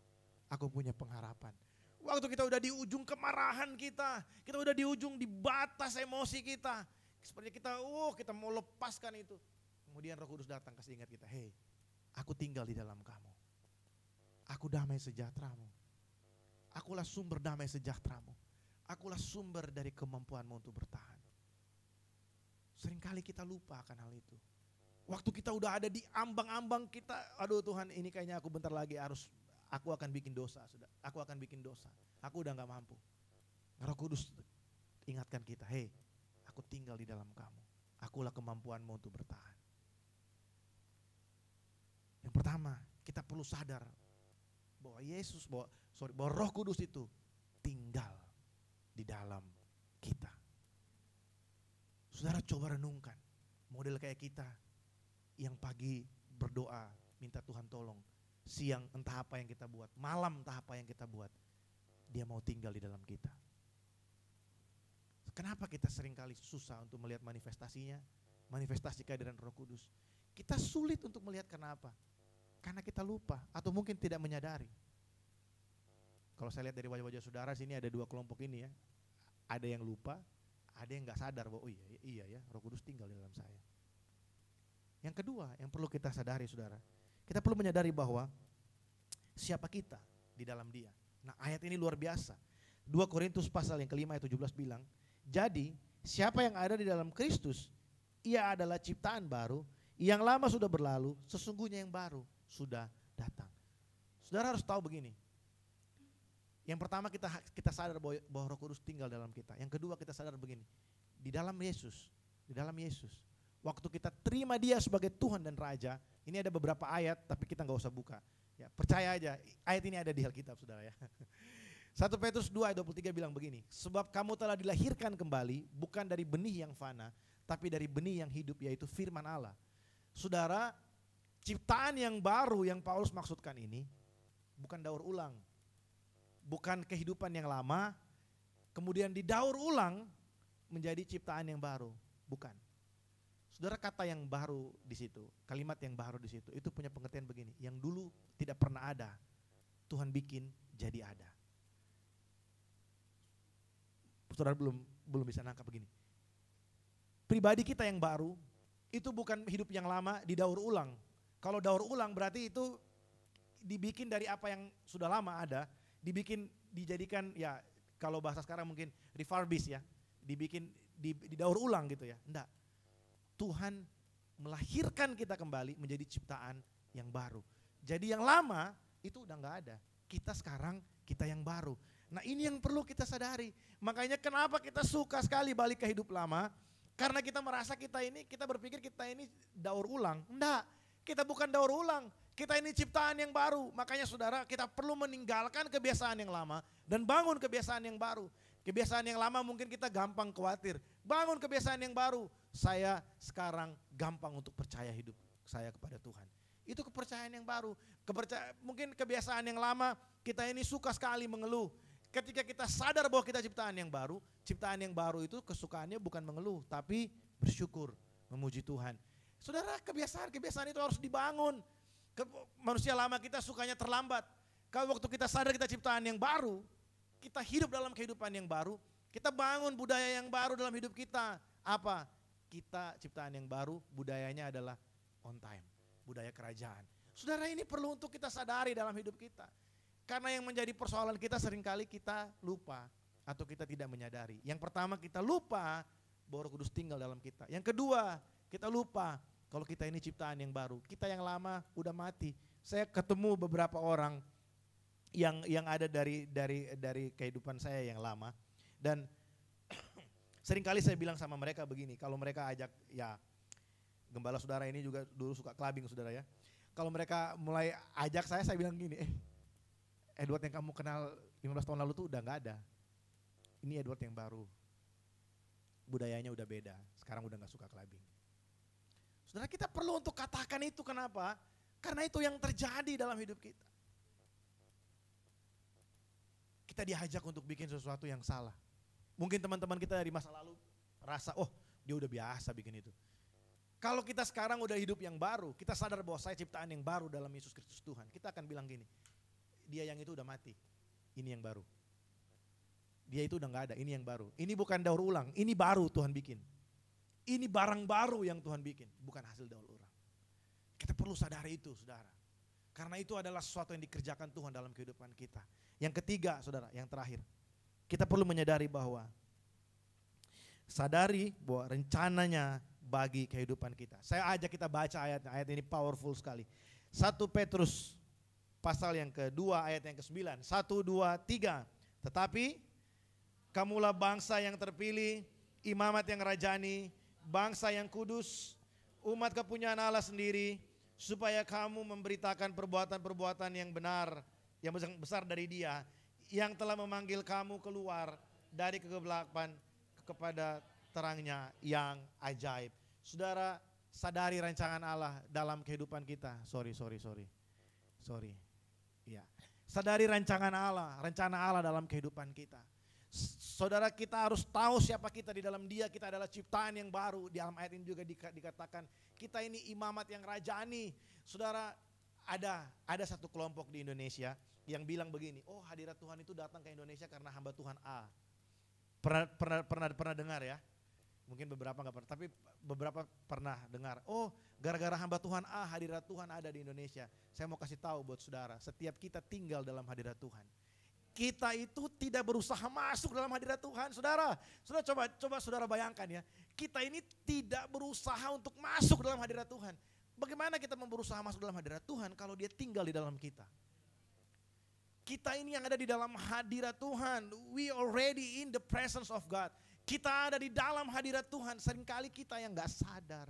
Aku punya pengharapan. Waktu kita udah di ujung kemarahan kita, kita udah di ujung di batas emosi kita. Seperti kita, uh kita mau lepaskan itu. Kemudian roh kudus datang kasih ingat kita, hey Aku tinggal di dalam kamu. Aku damai sejahteramu. Akulah sumber damai sejahteramu. Akulah sumber dari kemampuanmu untuk bertahan. Seringkali kita lupa akan hal itu. Waktu kita udah ada di ambang-ambang kita, aduh Tuhan ini kayaknya aku bentar lagi harus, aku akan bikin dosa sudah. Aku akan bikin dosa. Aku udah gak mampu. Roh Kudus ingatkan kita, hei, aku tinggal di dalam kamu. Akulah kemampuanmu untuk bertahan. Yang pertama, kita perlu sadar bahwa Yesus, bahwa, sorry, bahwa Roh Kudus itu tinggal di dalam kita. Saudara coba renungkan model kayak kita yang pagi berdoa minta Tuhan tolong, siang entah apa yang kita buat, malam entah apa yang kita buat, dia mau tinggal di dalam kita. Kenapa kita seringkali susah untuk melihat manifestasinya, manifestasi kehadiran Roh Kudus? Kita sulit untuk melihat karena apa? Karena kita lupa atau mungkin tidak menyadari. Kalau saya lihat dari wajah-wajah saudara sini ada dua kelompok ini ya. Ada yang lupa, ada yang nggak sadar bahwa oh iya, iya ya Roh Kudus tinggal di dalam saya. Yang kedua yang perlu kita sadari saudara, kita perlu menyadari bahwa siapa kita di dalam dia. Nah ayat ini luar biasa. 2 Korintus pasal yang kelima ayat 17 bilang, jadi siapa yang ada di dalam Kristus, ia adalah ciptaan baru, yang lama sudah berlalu, sesungguhnya yang baru sudah datang. Saudara harus tahu begini. Yang pertama kita kita sadar bahwa, bahwa Roh Kudus tinggal dalam kita. Yang kedua kita sadar begini, di dalam Yesus, di dalam Yesus. Waktu kita terima Dia sebagai Tuhan dan Raja, ini ada beberapa ayat tapi kita nggak usah buka. Ya, percaya aja, ayat ini ada di Alkitab Saudara ya. 1 Petrus 2 ayat 23 bilang begini, sebab kamu telah dilahirkan kembali bukan dari benih yang fana, tapi dari benih yang hidup yaitu firman Allah. Saudara, ciptaan yang baru yang Paulus maksudkan ini bukan daur ulang. Bukan kehidupan yang lama, kemudian didaur ulang menjadi ciptaan yang baru. Bukan. Saudara kata yang baru di situ, kalimat yang baru di situ, itu punya pengertian begini, yang dulu tidak pernah ada, Tuhan bikin jadi ada. Saudara belum belum bisa nangkap begini. Pribadi kita yang baru, itu bukan hidup yang lama didaur ulang. Kalau daur ulang berarti itu dibikin dari apa yang sudah lama ada, dibikin dijadikan ya kalau bahasa sekarang mungkin refurbish ya, dibikin didaur ulang gitu ya. Enggak. Tuhan melahirkan kita kembali menjadi ciptaan yang baru. Jadi yang lama itu udah nggak ada. Kita sekarang kita yang baru. Nah ini yang perlu kita sadari. Makanya kenapa kita suka sekali balik ke hidup lama karena kita merasa kita ini, kita berpikir kita ini daur ulang. Enggak, kita bukan daur ulang. Kita ini ciptaan yang baru. Makanya saudara, kita perlu meninggalkan kebiasaan yang lama dan bangun kebiasaan yang baru. Kebiasaan yang lama mungkin kita gampang khawatir. Bangun kebiasaan yang baru. Saya sekarang gampang untuk percaya hidup saya kepada Tuhan. Itu kepercayaan yang baru. Kepercaya, mungkin kebiasaan yang lama kita ini suka sekali mengeluh Ketika kita sadar bahwa kita ciptaan yang baru, ciptaan yang baru itu kesukaannya bukan mengeluh, tapi bersyukur, memuji Tuhan. Saudara, kebiasaan-kebiasaan itu harus dibangun. manusia lama kita sukanya terlambat. Kalau waktu kita sadar kita ciptaan yang baru, kita hidup dalam kehidupan yang baru, kita bangun budaya yang baru dalam hidup kita. Apa? Kita ciptaan yang baru, budayanya adalah on time, budaya kerajaan. Saudara ini perlu untuk kita sadari dalam hidup kita. Karena yang menjadi persoalan kita seringkali kita lupa atau kita tidak menyadari. Yang pertama kita lupa bahwa Roh Kudus tinggal dalam kita. Yang kedua, kita lupa kalau kita ini ciptaan yang baru. Kita yang lama udah mati. Saya ketemu beberapa orang yang yang ada dari dari dari kehidupan saya yang lama dan seringkali saya bilang sama mereka begini, kalau mereka ajak ya gembala saudara ini juga dulu suka kelabing saudara ya. Kalau mereka mulai ajak saya saya bilang gini, eh Edward yang kamu kenal 15 tahun lalu tuh udah nggak ada. Ini Edward yang baru. Budayanya udah beda. Sekarang udah nggak suka clubbing. Saudara kita perlu untuk katakan itu kenapa? Karena itu yang terjadi dalam hidup kita. Kita diajak untuk bikin sesuatu yang salah. Mungkin teman-teman kita dari masa lalu rasa, oh dia udah biasa bikin itu. Kalau kita sekarang udah hidup yang baru, kita sadar bahwa saya ciptaan yang baru dalam Yesus Kristus Tuhan. Kita akan bilang gini, dia yang itu udah mati. Ini yang baru. Dia itu udah nggak ada, ini yang baru. Ini bukan daur ulang, ini baru Tuhan bikin. Ini barang baru yang Tuhan bikin, bukan hasil daur ulang. Kita perlu sadari itu, saudara. Karena itu adalah sesuatu yang dikerjakan Tuhan dalam kehidupan kita. Yang ketiga, saudara, yang terakhir. Kita perlu menyadari bahwa sadari bahwa rencananya bagi kehidupan kita. Saya ajak kita baca ayat Ayat ini powerful sekali. 1 Petrus pasal yang kedua ayat yang ke-9. Satu, dua, tiga. Tetapi kamulah bangsa yang terpilih, imamat yang rajani, bangsa yang kudus, umat kepunyaan Allah sendiri, supaya kamu memberitakan perbuatan-perbuatan yang benar, yang besar dari dia, yang telah memanggil kamu keluar dari kegelapan kepada terangnya yang ajaib. Saudara, sadari rancangan Allah dalam kehidupan kita. Sorry, sorry, sorry. Sorry. Ya. Sadari rancangan Allah, rencana Allah dalam kehidupan kita. Saudara kita harus tahu siapa kita di dalam dia, kita adalah ciptaan yang baru. Di dalam ayat ini juga dikatakan, kita ini imamat yang rajani. Saudara, ada ada satu kelompok di Indonesia yang bilang begini, oh hadirat Tuhan itu datang ke Indonesia karena hamba Tuhan A. Pernah pernah pernah, pernah dengar ya? mungkin beberapa nggak pernah, tapi beberapa pernah dengar, oh gara-gara hamba Tuhan A, ah, hadirat Tuhan ada di Indonesia. Saya mau kasih tahu buat saudara, setiap kita tinggal dalam hadirat Tuhan, kita itu tidak berusaha masuk dalam hadirat Tuhan, saudara. Saudara coba coba saudara bayangkan ya, kita ini tidak berusaha untuk masuk dalam hadirat Tuhan. Bagaimana kita berusaha masuk dalam hadirat Tuhan kalau dia tinggal di dalam kita? Kita ini yang ada di dalam hadirat Tuhan, we already in the presence of God kita ada di dalam hadirat Tuhan, seringkali kita yang gak sadar.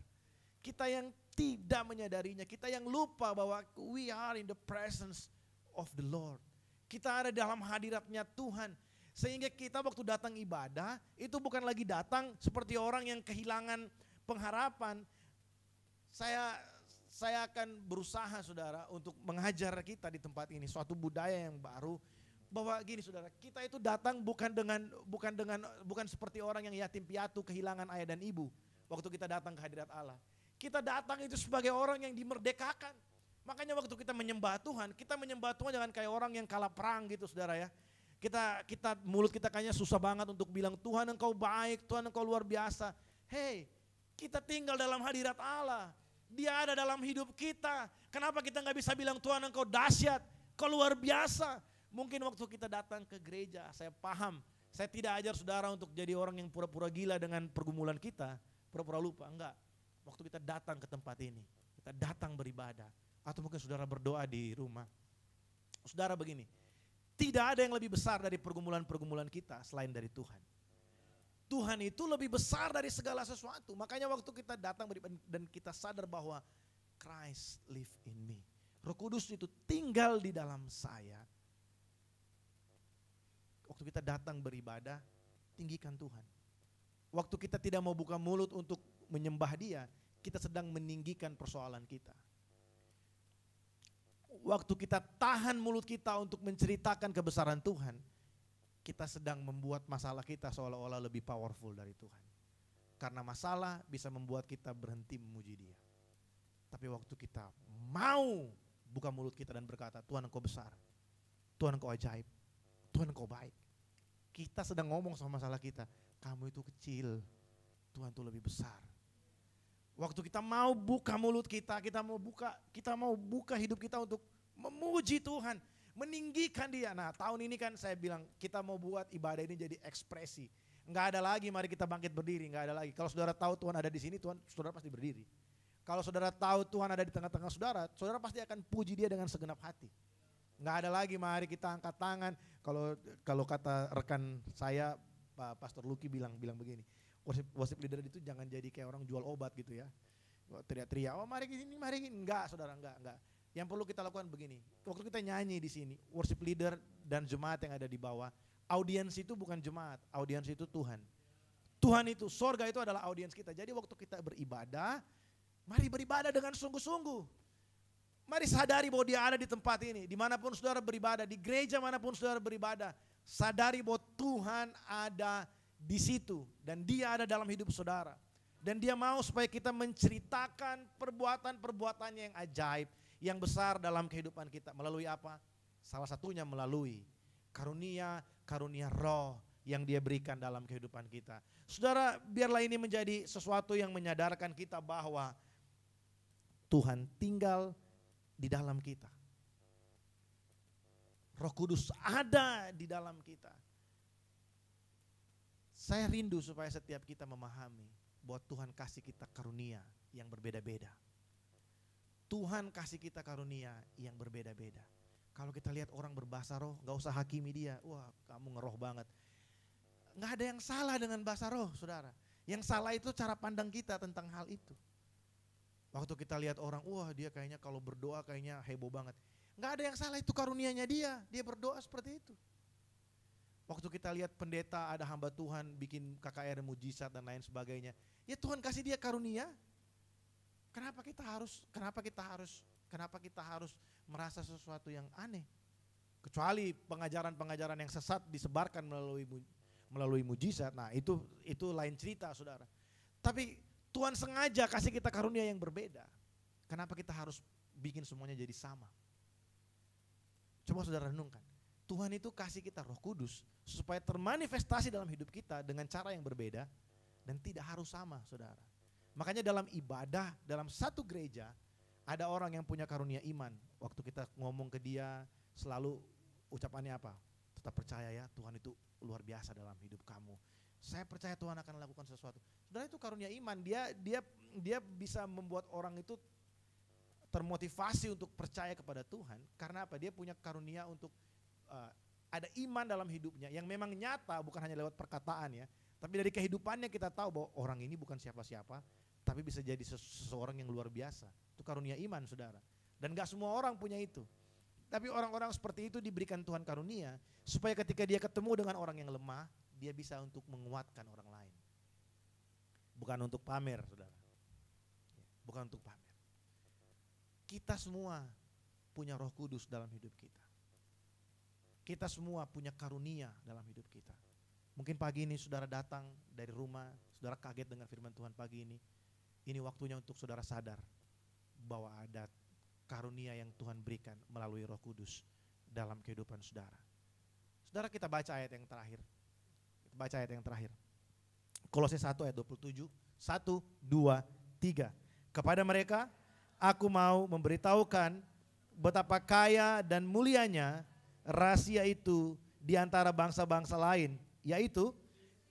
Kita yang tidak menyadarinya, kita yang lupa bahwa we are in the presence of the Lord. Kita ada dalam hadiratnya Tuhan. Sehingga kita waktu datang ibadah, itu bukan lagi datang seperti orang yang kehilangan pengharapan. Saya saya akan berusaha saudara untuk mengajar kita di tempat ini. Suatu budaya yang baru bahwa gini saudara, kita itu datang bukan dengan bukan dengan bukan seperti orang yang yatim piatu kehilangan ayah dan ibu waktu kita datang ke hadirat Allah. Kita datang itu sebagai orang yang dimerdekakan. Makanya waktu kita menyembah Tuhan, kita menyembah Tuhan jangan kayak orang yang kalah perang gitu saudara ya. Kita kita mulut kita kayaknya susah banget untuk bilang Tuhan engkau baik, Tuhan engkau luar biasa. Hei, kita tinggal dalam hadirat Allah. Dia ada dalam hidup kita. Kenapa kita nggak bisa bilang Tuhan engkau dahsyat, kau luar biasa. Mungkin waktu kita datang ke gereja, saya paham. Saya tidak ajar saudara untuk jadi orang yang pura-pura gila dengan pergumulan kita, pura-pura lupa, enggak. Waktu kita datang ke tempat ini, kita datang beribadah, atau mungkin saudara berdoa di rumah. Saudara begini, tidak ada yang lebih besar dari pergumulan-pergumulan kita selain dari Tuhan. Tuhan itu lebih besar dari segala sesuatu. Makanya waktu kita datang dan kita sadar bahwa Christ live in me. Roh Kudus itu tinggal di dalam saya waktu kita datang beribadah, tinggikan Tuhan. Waktu kita tidak mau buka mulut untuk menyembah Dia, kita sedang meninggikan persoalan kita. Waktu kita tahan mulut kita untuk menceritakan kebesaran Tuhan, kita sedang membuat masalah kita seolah-olah lebih powerful dari Tuhan. Karena masalah bisa membuat kita berhenti memuji Dia. Tapi waktu kita mau buka mulut kita dan berkata, Tuhan engkau besar, Tuhan engkau ajaib, Tuhan engkau baik, kita sedang ngomong sama masalah kita. Kamu itu kecil, Tuhan itu lebih besar. Waktu kita mau buka mulut kita, kita mau buka, kita mau buka hidup kita untuk memuji Tuhan, meninggikan Dia. Nah, tahun ini kan saya bilang kita mau buat ibadah ini jadi ekspresi. Enggak ada lagi, mari kita bangkit berdiri, enggak ada lagi. Kalau saudara tahu Tuhan ada di sini, Tuhan saudara pasti berdiri. Kalau saudara tahu Tuhan ada di tengah-tengah saudara, saudara pasti akan puji Dia dengan segenap hati. Nggak ada lagi mari kita angkat tangan. Kalau kalau kata rekan saya Pak Pastor Luki bilang bilang begini. Worship, worship leader itu jangan jadi kayak orang jual obat gitu ya. Teriak-teriak, oh mari ini mari ini. Enggak saudara, enggak, enggak. Yang perlu kita lakukan begini, waktu kita nyanyi di sini, worship leader dan jemaat yang ada di bawah, audiens itu bukan jemaat, audiens itu Tuhan. Tuhan itu, sorga itu adalah audiens kita. Jadi waktu kita beribadah, mari beribadah dengan sungguh-sungguh. Mari sadari bahwa dia ada di tempat ini. Dimanapun saudara beribadah, di gereja manapun saudara beribadah. Sadari bahwa Tuhan ada di situ. Dan dia ada dalam hidup saudara. Dan dia mau supaya kita menceritakan perbuatan-perbuatannya yang ajaib. Yang besar dalam kehidupan kita. Melalui apa? Salah satunya melalui karunia-karunia roh yang dia berikan dalam kehidupan kita. Saudara, biarlah ini menjadi sesuatu yang menyadarkan kita bahwa Tuhan tinggal di dalam kita. Roh Kudus ada di dalam kita. Saya rindu supaya setiap kita memahami bahwa Tuhan kasih kita karunia yang berbeda-beda. Tuhan kasih kita karunia yang berbeda-beda. Kalau kita lihat orang berbahasa roh, gak usah hakimi dia. Wah, kamu ngeroh banget. Gak ada yang salah dengan bahasa roh, saudara. Yang salah itu cara pandang kita tentang hal itu. Waktu kita lihat orang, wah dia kayaknya kalau berdoa kayaknya heboh banget. Enggak ada yang salah itu karunianya dia, dia berdoa seperti itu. Waktu kita lihat pendeta ada hamba Tuhan bikin KKR mujizat dan lain sebagainya. Ya Tuhan kasih dia karunia. Kenapa kita harus kenapa kita harus kenapa kita harus merasa sesuatu yang aneh? Kecuali pengajaran-pengajaran yang sesat disebarkan melalui melalui mujizat. Nah, itu itu lain cerita, Saudara. Tapi Tuhan sengaja kasih kita karunia yang berbeda. Kenapa kita harus bikin semuanya jadi sama? Coba saudara renungkan. Tuhan itu kasih kita roh kudus supaya termanifestasi dalam hidup kita dengan cara yang berbeda dan tidak harus sama saudara. Makanya dalam ibadah, dalam satu gereja ada orang yang punya karunia iman. Waktu kita ngomong ke dia selalu ucapannya apa? Tetap percaya ya Tuhan itu luar biasa dalam hidup kamu. Saya percaya Tuhan akan lakukan sesuatu. Saudara itu karunia iman. Dia dia dia bisa membuat orang itu termotivasi untuk percaya kepada Tuhan karena apa? Dia punya karunia untuk uh, ada iman dalam hidupnya yang memang nyata bukan hanya lewat perkataan ya, tapi dari kehidupannya kita tahu bahwa orang ini bukan siapa-siapa, tapi bisa jadi seseorang yang luar biasa. Itu karunia iman, saudara. Dan gak semua orang punya itu. Tapi orang-orang seperti itu diberikan Tuhan karunia supaya ketika dia ketemu dengan orang yang lemah, dia bisa untuk menguatkan orang lain. Bukan untuk pamer, saudara. Bukan untuk pamer. Kita semua punya roh kudus dalam hidup kita. Kita semua punya karunia dalam hidup kita. Mungkin pagi ini saudara datang dari rumah, saudara kaget dengan firman Tuhan pagi ini. Ini waktunya untuk saudara sadar bahwa ada karunia yang Tuhan berikan melalui roh kudus dalam kehidupan saudara. Saudara kita baca ayat yang terakhir baca ayat yang terakhir. Kolose 1 ayat 27, 1, 2, 3. Kepada mereka, aku mau memberitahukan betapa kaya dan mulianya rahasia itu di antara bangsa-bangsa lain, yaitu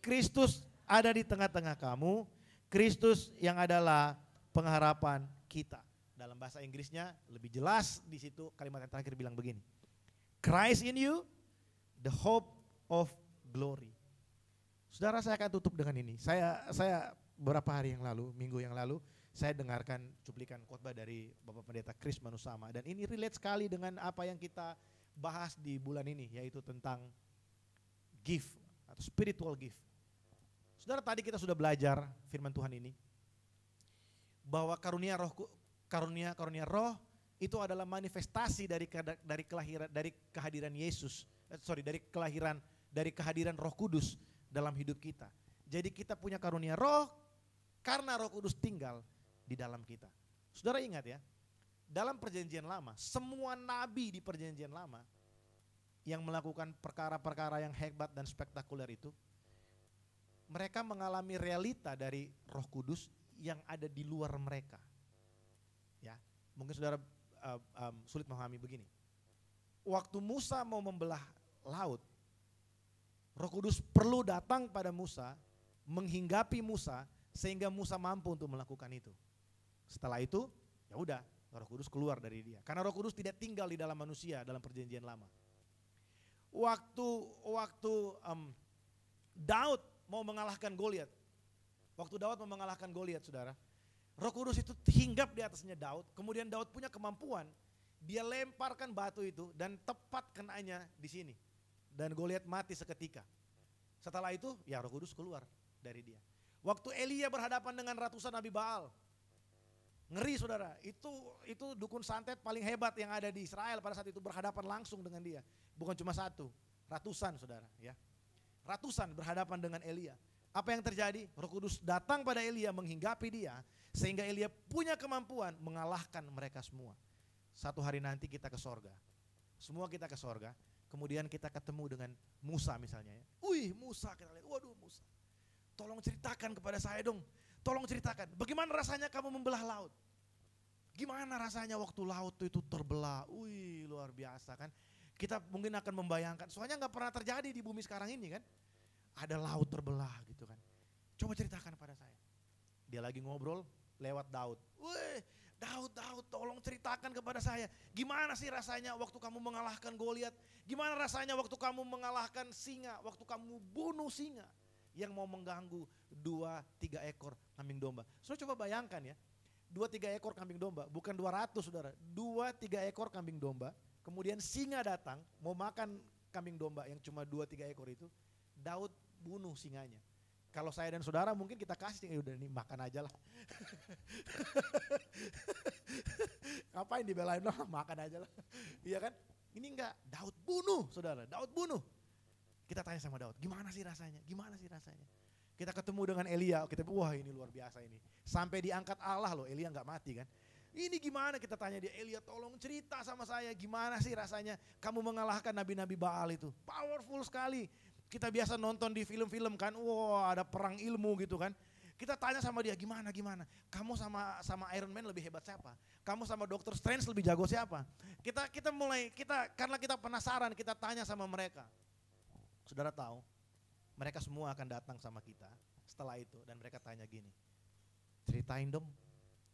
Kristus ada di tengah-tengah kamu, Kristus yang adalah pengharapan kita. Dalam bahasa Inggrisnya lebih jelas di situ kalimat yang terakhir bilang begini. Christ in you, the hope of glory. Saudara saya akan tutup dengan ini. Saya saya beberapa hari yang lalu, minggu yang lalu, saya dengarkan cuplikan khotbah dari Bapak Pendeta Chris Manusama dan ini relate sekali dengan apa yang kita bahas di bulan ini yaitu tentang gift atau spiritual gift. Saudara tadi kita sudah belajar firman Tuhan ini bahwa karunia roh karunia karunia roh itu adalah manifestasi dari dari kelahiran dari kehadiran Yesus eh, sorry dari kelahiran dari kehadiran Roh Kudus dalam hidup kita. Jadi kita punya karunia roh karena roh kudus tinggal di dalam kita. Saudara ingat ya, dalam perjanjian lama, semua nabi di perjanjian lama yang melakukan perkara-perkara yang hebat dan spektakuler itu, mereka mengalami realita dari Roh Kudus yang ada di luar mereka. Ya, mungkin saudara uh, um, sulit memahami begini. Waktu Musa mau membelah laut, Roh Kudus perlu datang pada Musa, menghinggapi Musa sehingga Musa mampu untuk melakukan itu. Setelah itu, ya udah, Roh Kudus keluar dari dia. Karena Roh Kudus tidak tinggal di dalam manusia dalam perjanjian lama. Waktu waktu um, Daud mau mengalahkan Goliat. Waktu Daud mau mengalahkan Goliat, Saudara. Roh Kudus itu hinggap di atasnya Daud, kemudian Daud punya kemampuan, dia lemparkan batu itu dan tepat kenanya di sini. Dan Goliat mati seketika. Setelah itu ya roh kudus keluar dari dia. Waktu Elia berhadapan dengan ratusan nabi Baal. Ngeri saudara, itu itu dukun santet paling hebat yang ada di Israel pada saat itu berhadapan langsung dengan dia. Bukan cuma satu, ratusan saudara ya. Ratusan berhadapan dengan Elia. Apa yang terjadi? Roh Kudus datang pada Elia menghinggapi dia sehingga Elia punya kemampuan mengalahkan mereka semua. Satu hari nanti kita ke sorga. Semua kita ke sorga. Kemudian kita ketemu dengan Musa misalnya ya. Wih Musa kita lihat, waduh Musa. Tolong ceritakan kepada saya dong, tolong ceritakan bagaimana rasanya kamu membelah laut. Gimana rasanya waktu laut itu terbelah, wih luar biasa kan. Kita mungkin akan membayangkan, soalnya nggak pernah terjadi di bumi sekarang ini kan. Ada laut terbelah gitu kan. Coba ceritakan pada saya. Dia lagi ngobrol lewat Daud. Wih Daud, Daud tolong ceritakan kepada saya. Gimana sih rasanya waktu kamu mengalahkan Goliat? Gimana rasanya waktu kamu mengalahkan singa? Waktu kamu bunuh singa yang mau mengganggu dua tiga ekor kambing domba. So, coba bayangkan ya, dua tiga ekor kambing domba, bukan dua ratus, saudara, dua tiga ekor kambing domba, kemudian singa datang mau makan kambing domba yang cuma dua tiga ekor itu, Daud bunuh singanya. Kalau saya dan saudara mungkin kita kasih, eh, udah nih makan aja lah. Ngapain dibelain lah makan aja lah. Iya kan? Ini enggak, Daud bunuh saudara, Daud bunuh. Kita tanya sama Daud, gimana sih rasanya, gimana sih rasanya. Kita ketemu dengan Elia, kita wah ini luar biasa ini. Sampai diangkat Allah loh, Elia nggak mati kan. Ini gimana kita tanya dia, Elia tolong cerita sama saya gimana sih rasanya kamu mengalahkan nabi-nabi Baal itu. Powerful sekali. Kita biasa nonton di film-film kan, wah wow, ada perang ilmu gitu kan. Kita tanya sama dia gimana gimana. Kamu sama sama Iron Man lebih hebat siapa? Kamu sama Doctor Strange lebih jago siapa? Kita kita mulai kita karena kita penasaran kita tanya sama mereka. Saudara tahu, mereka semua akan datang sama kita setelah itu dan mereka tanya gini. Ceritain dong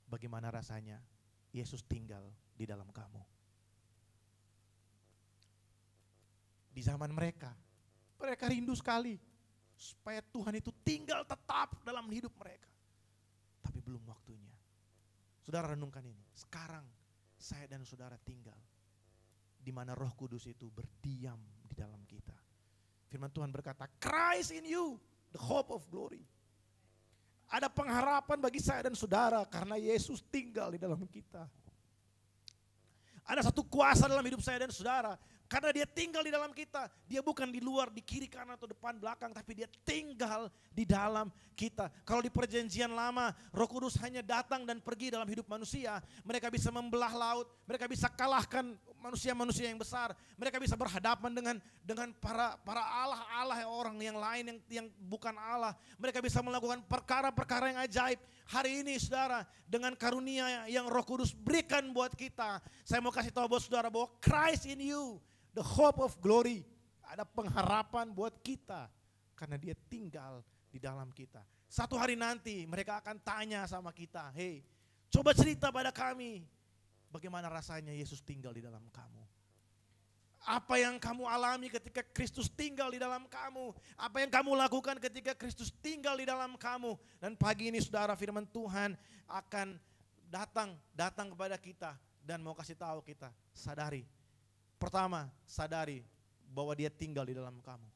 bagaimana rasanya Yesus tinggal di dalam kamu. Di zaman mereka mereka rindu sekali supaya Tuhan itu tinggal tetap dalam hidup mereka. Tapi belum waktunya. Saudara renungkan ini. Sekarang saya dan saudara tinggal di mana Roh Kudus itu berdiam di dalam kita. Firman Tuhan berkata, "Christ in you, the hope of glory." Ada pengharapan bagi saya dan saudara karena Yesus tinggal di dalam kita. Ada satu kuasa dalam hidup saya dan saudara karena dia tinggal di dalam kita. Dia bukan di luar, di kiri kanan atau depan belakang. Tapi dia tinggal di dalam kita. Kalau di perjanjian lama roh kudus hanya datang dan pergi dalam hidup manusia. Mereka bisa membelah laut. Mereka bisa kalahkan manusia-manusia yang besar. Mereka bisa berhadapan dengan dengan para para allah-allah orang yang lain yang yang bukan Allah. Mereka bisa melakukan perkara-perkara yang ajaib. Hari ini saudara, dengan karunia yang roh kudus berikan buat kita. Saya mau kasih tahu buat saudara bahwa Christ in you, the hope of glory. Ada pengharapan buat kita. Karena dia tinggal di dalam kita. Satu hari nanti mereka akan tanya sama kita, hei coba cerita pada kami. Bagaimana rasanya Yesus tinggal di dalam kamu. Apa yang kamu alami ketika Kristus tinggal di dalam kamu. Apa yang kamu lakukan ketika Kristus tinggal di dalam kamu. Dan pagi ini saudara firman Tuhan akan datang, datang kepada kita. Dan mau kasih tahu kita, sadari. Pertama, sadari bahwa dia tinggal di dalam kamu.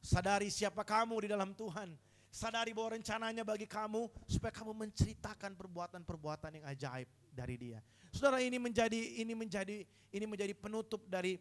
Sadari siapa kamu di dalam Tuhan. Sadari bahwa rencananya bagi kamu supaya kamu menceritakan perbuatan-perbuatan yang ajaib dari dia. Saudara ini menjadi ini menjadi ini menjadi penutup dari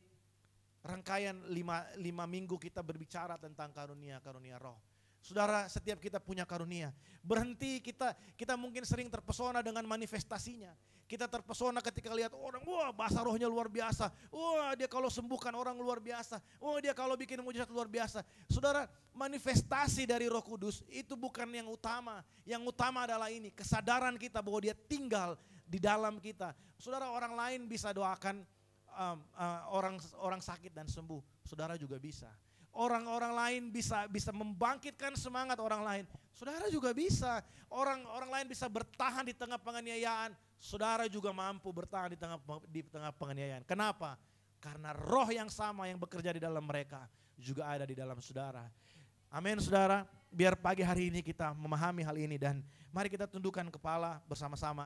Rangkaian lima, lima minggu kita berbicara tentang karunia-karunia roh. Saudara, setiap kita punya karunia. Berhenti kita kita mungkin sering terpesona dengan manifestasinya. Kita terpesona ketika lihat orang, wah bahasa rohnya luar biasa. Wah dia kalau sembuhkan orang luar biasa. Wah dia kalau bikin mujizat luar biasa. Saudara, manifestasi dari roh kudus itu bukan yang utama. Yang utama adalah ini, kesadaran kita bahwa dia tinggal di dalam kita. Saudara, orang lain bisa doakan, um, uh, orang orang sakit dan sembuh, saudara juga bisa. Orang-orang lain bisa bisa membangkitkan semangat orang lain. Saudara juga bisa. Orang-orang lain bisa bertahan di tengah penganiayaan. Saudara juga mampu bertahan di tengah di tengah penganiayaan. Kenapa? Karena roh yang sama yang bekerja di dalam mereka juga ada di dalam saudara. Amin saudara. Biar pagi hari ini kita memahami hal ini dan mari kita tundukkan kepala bersama-sama.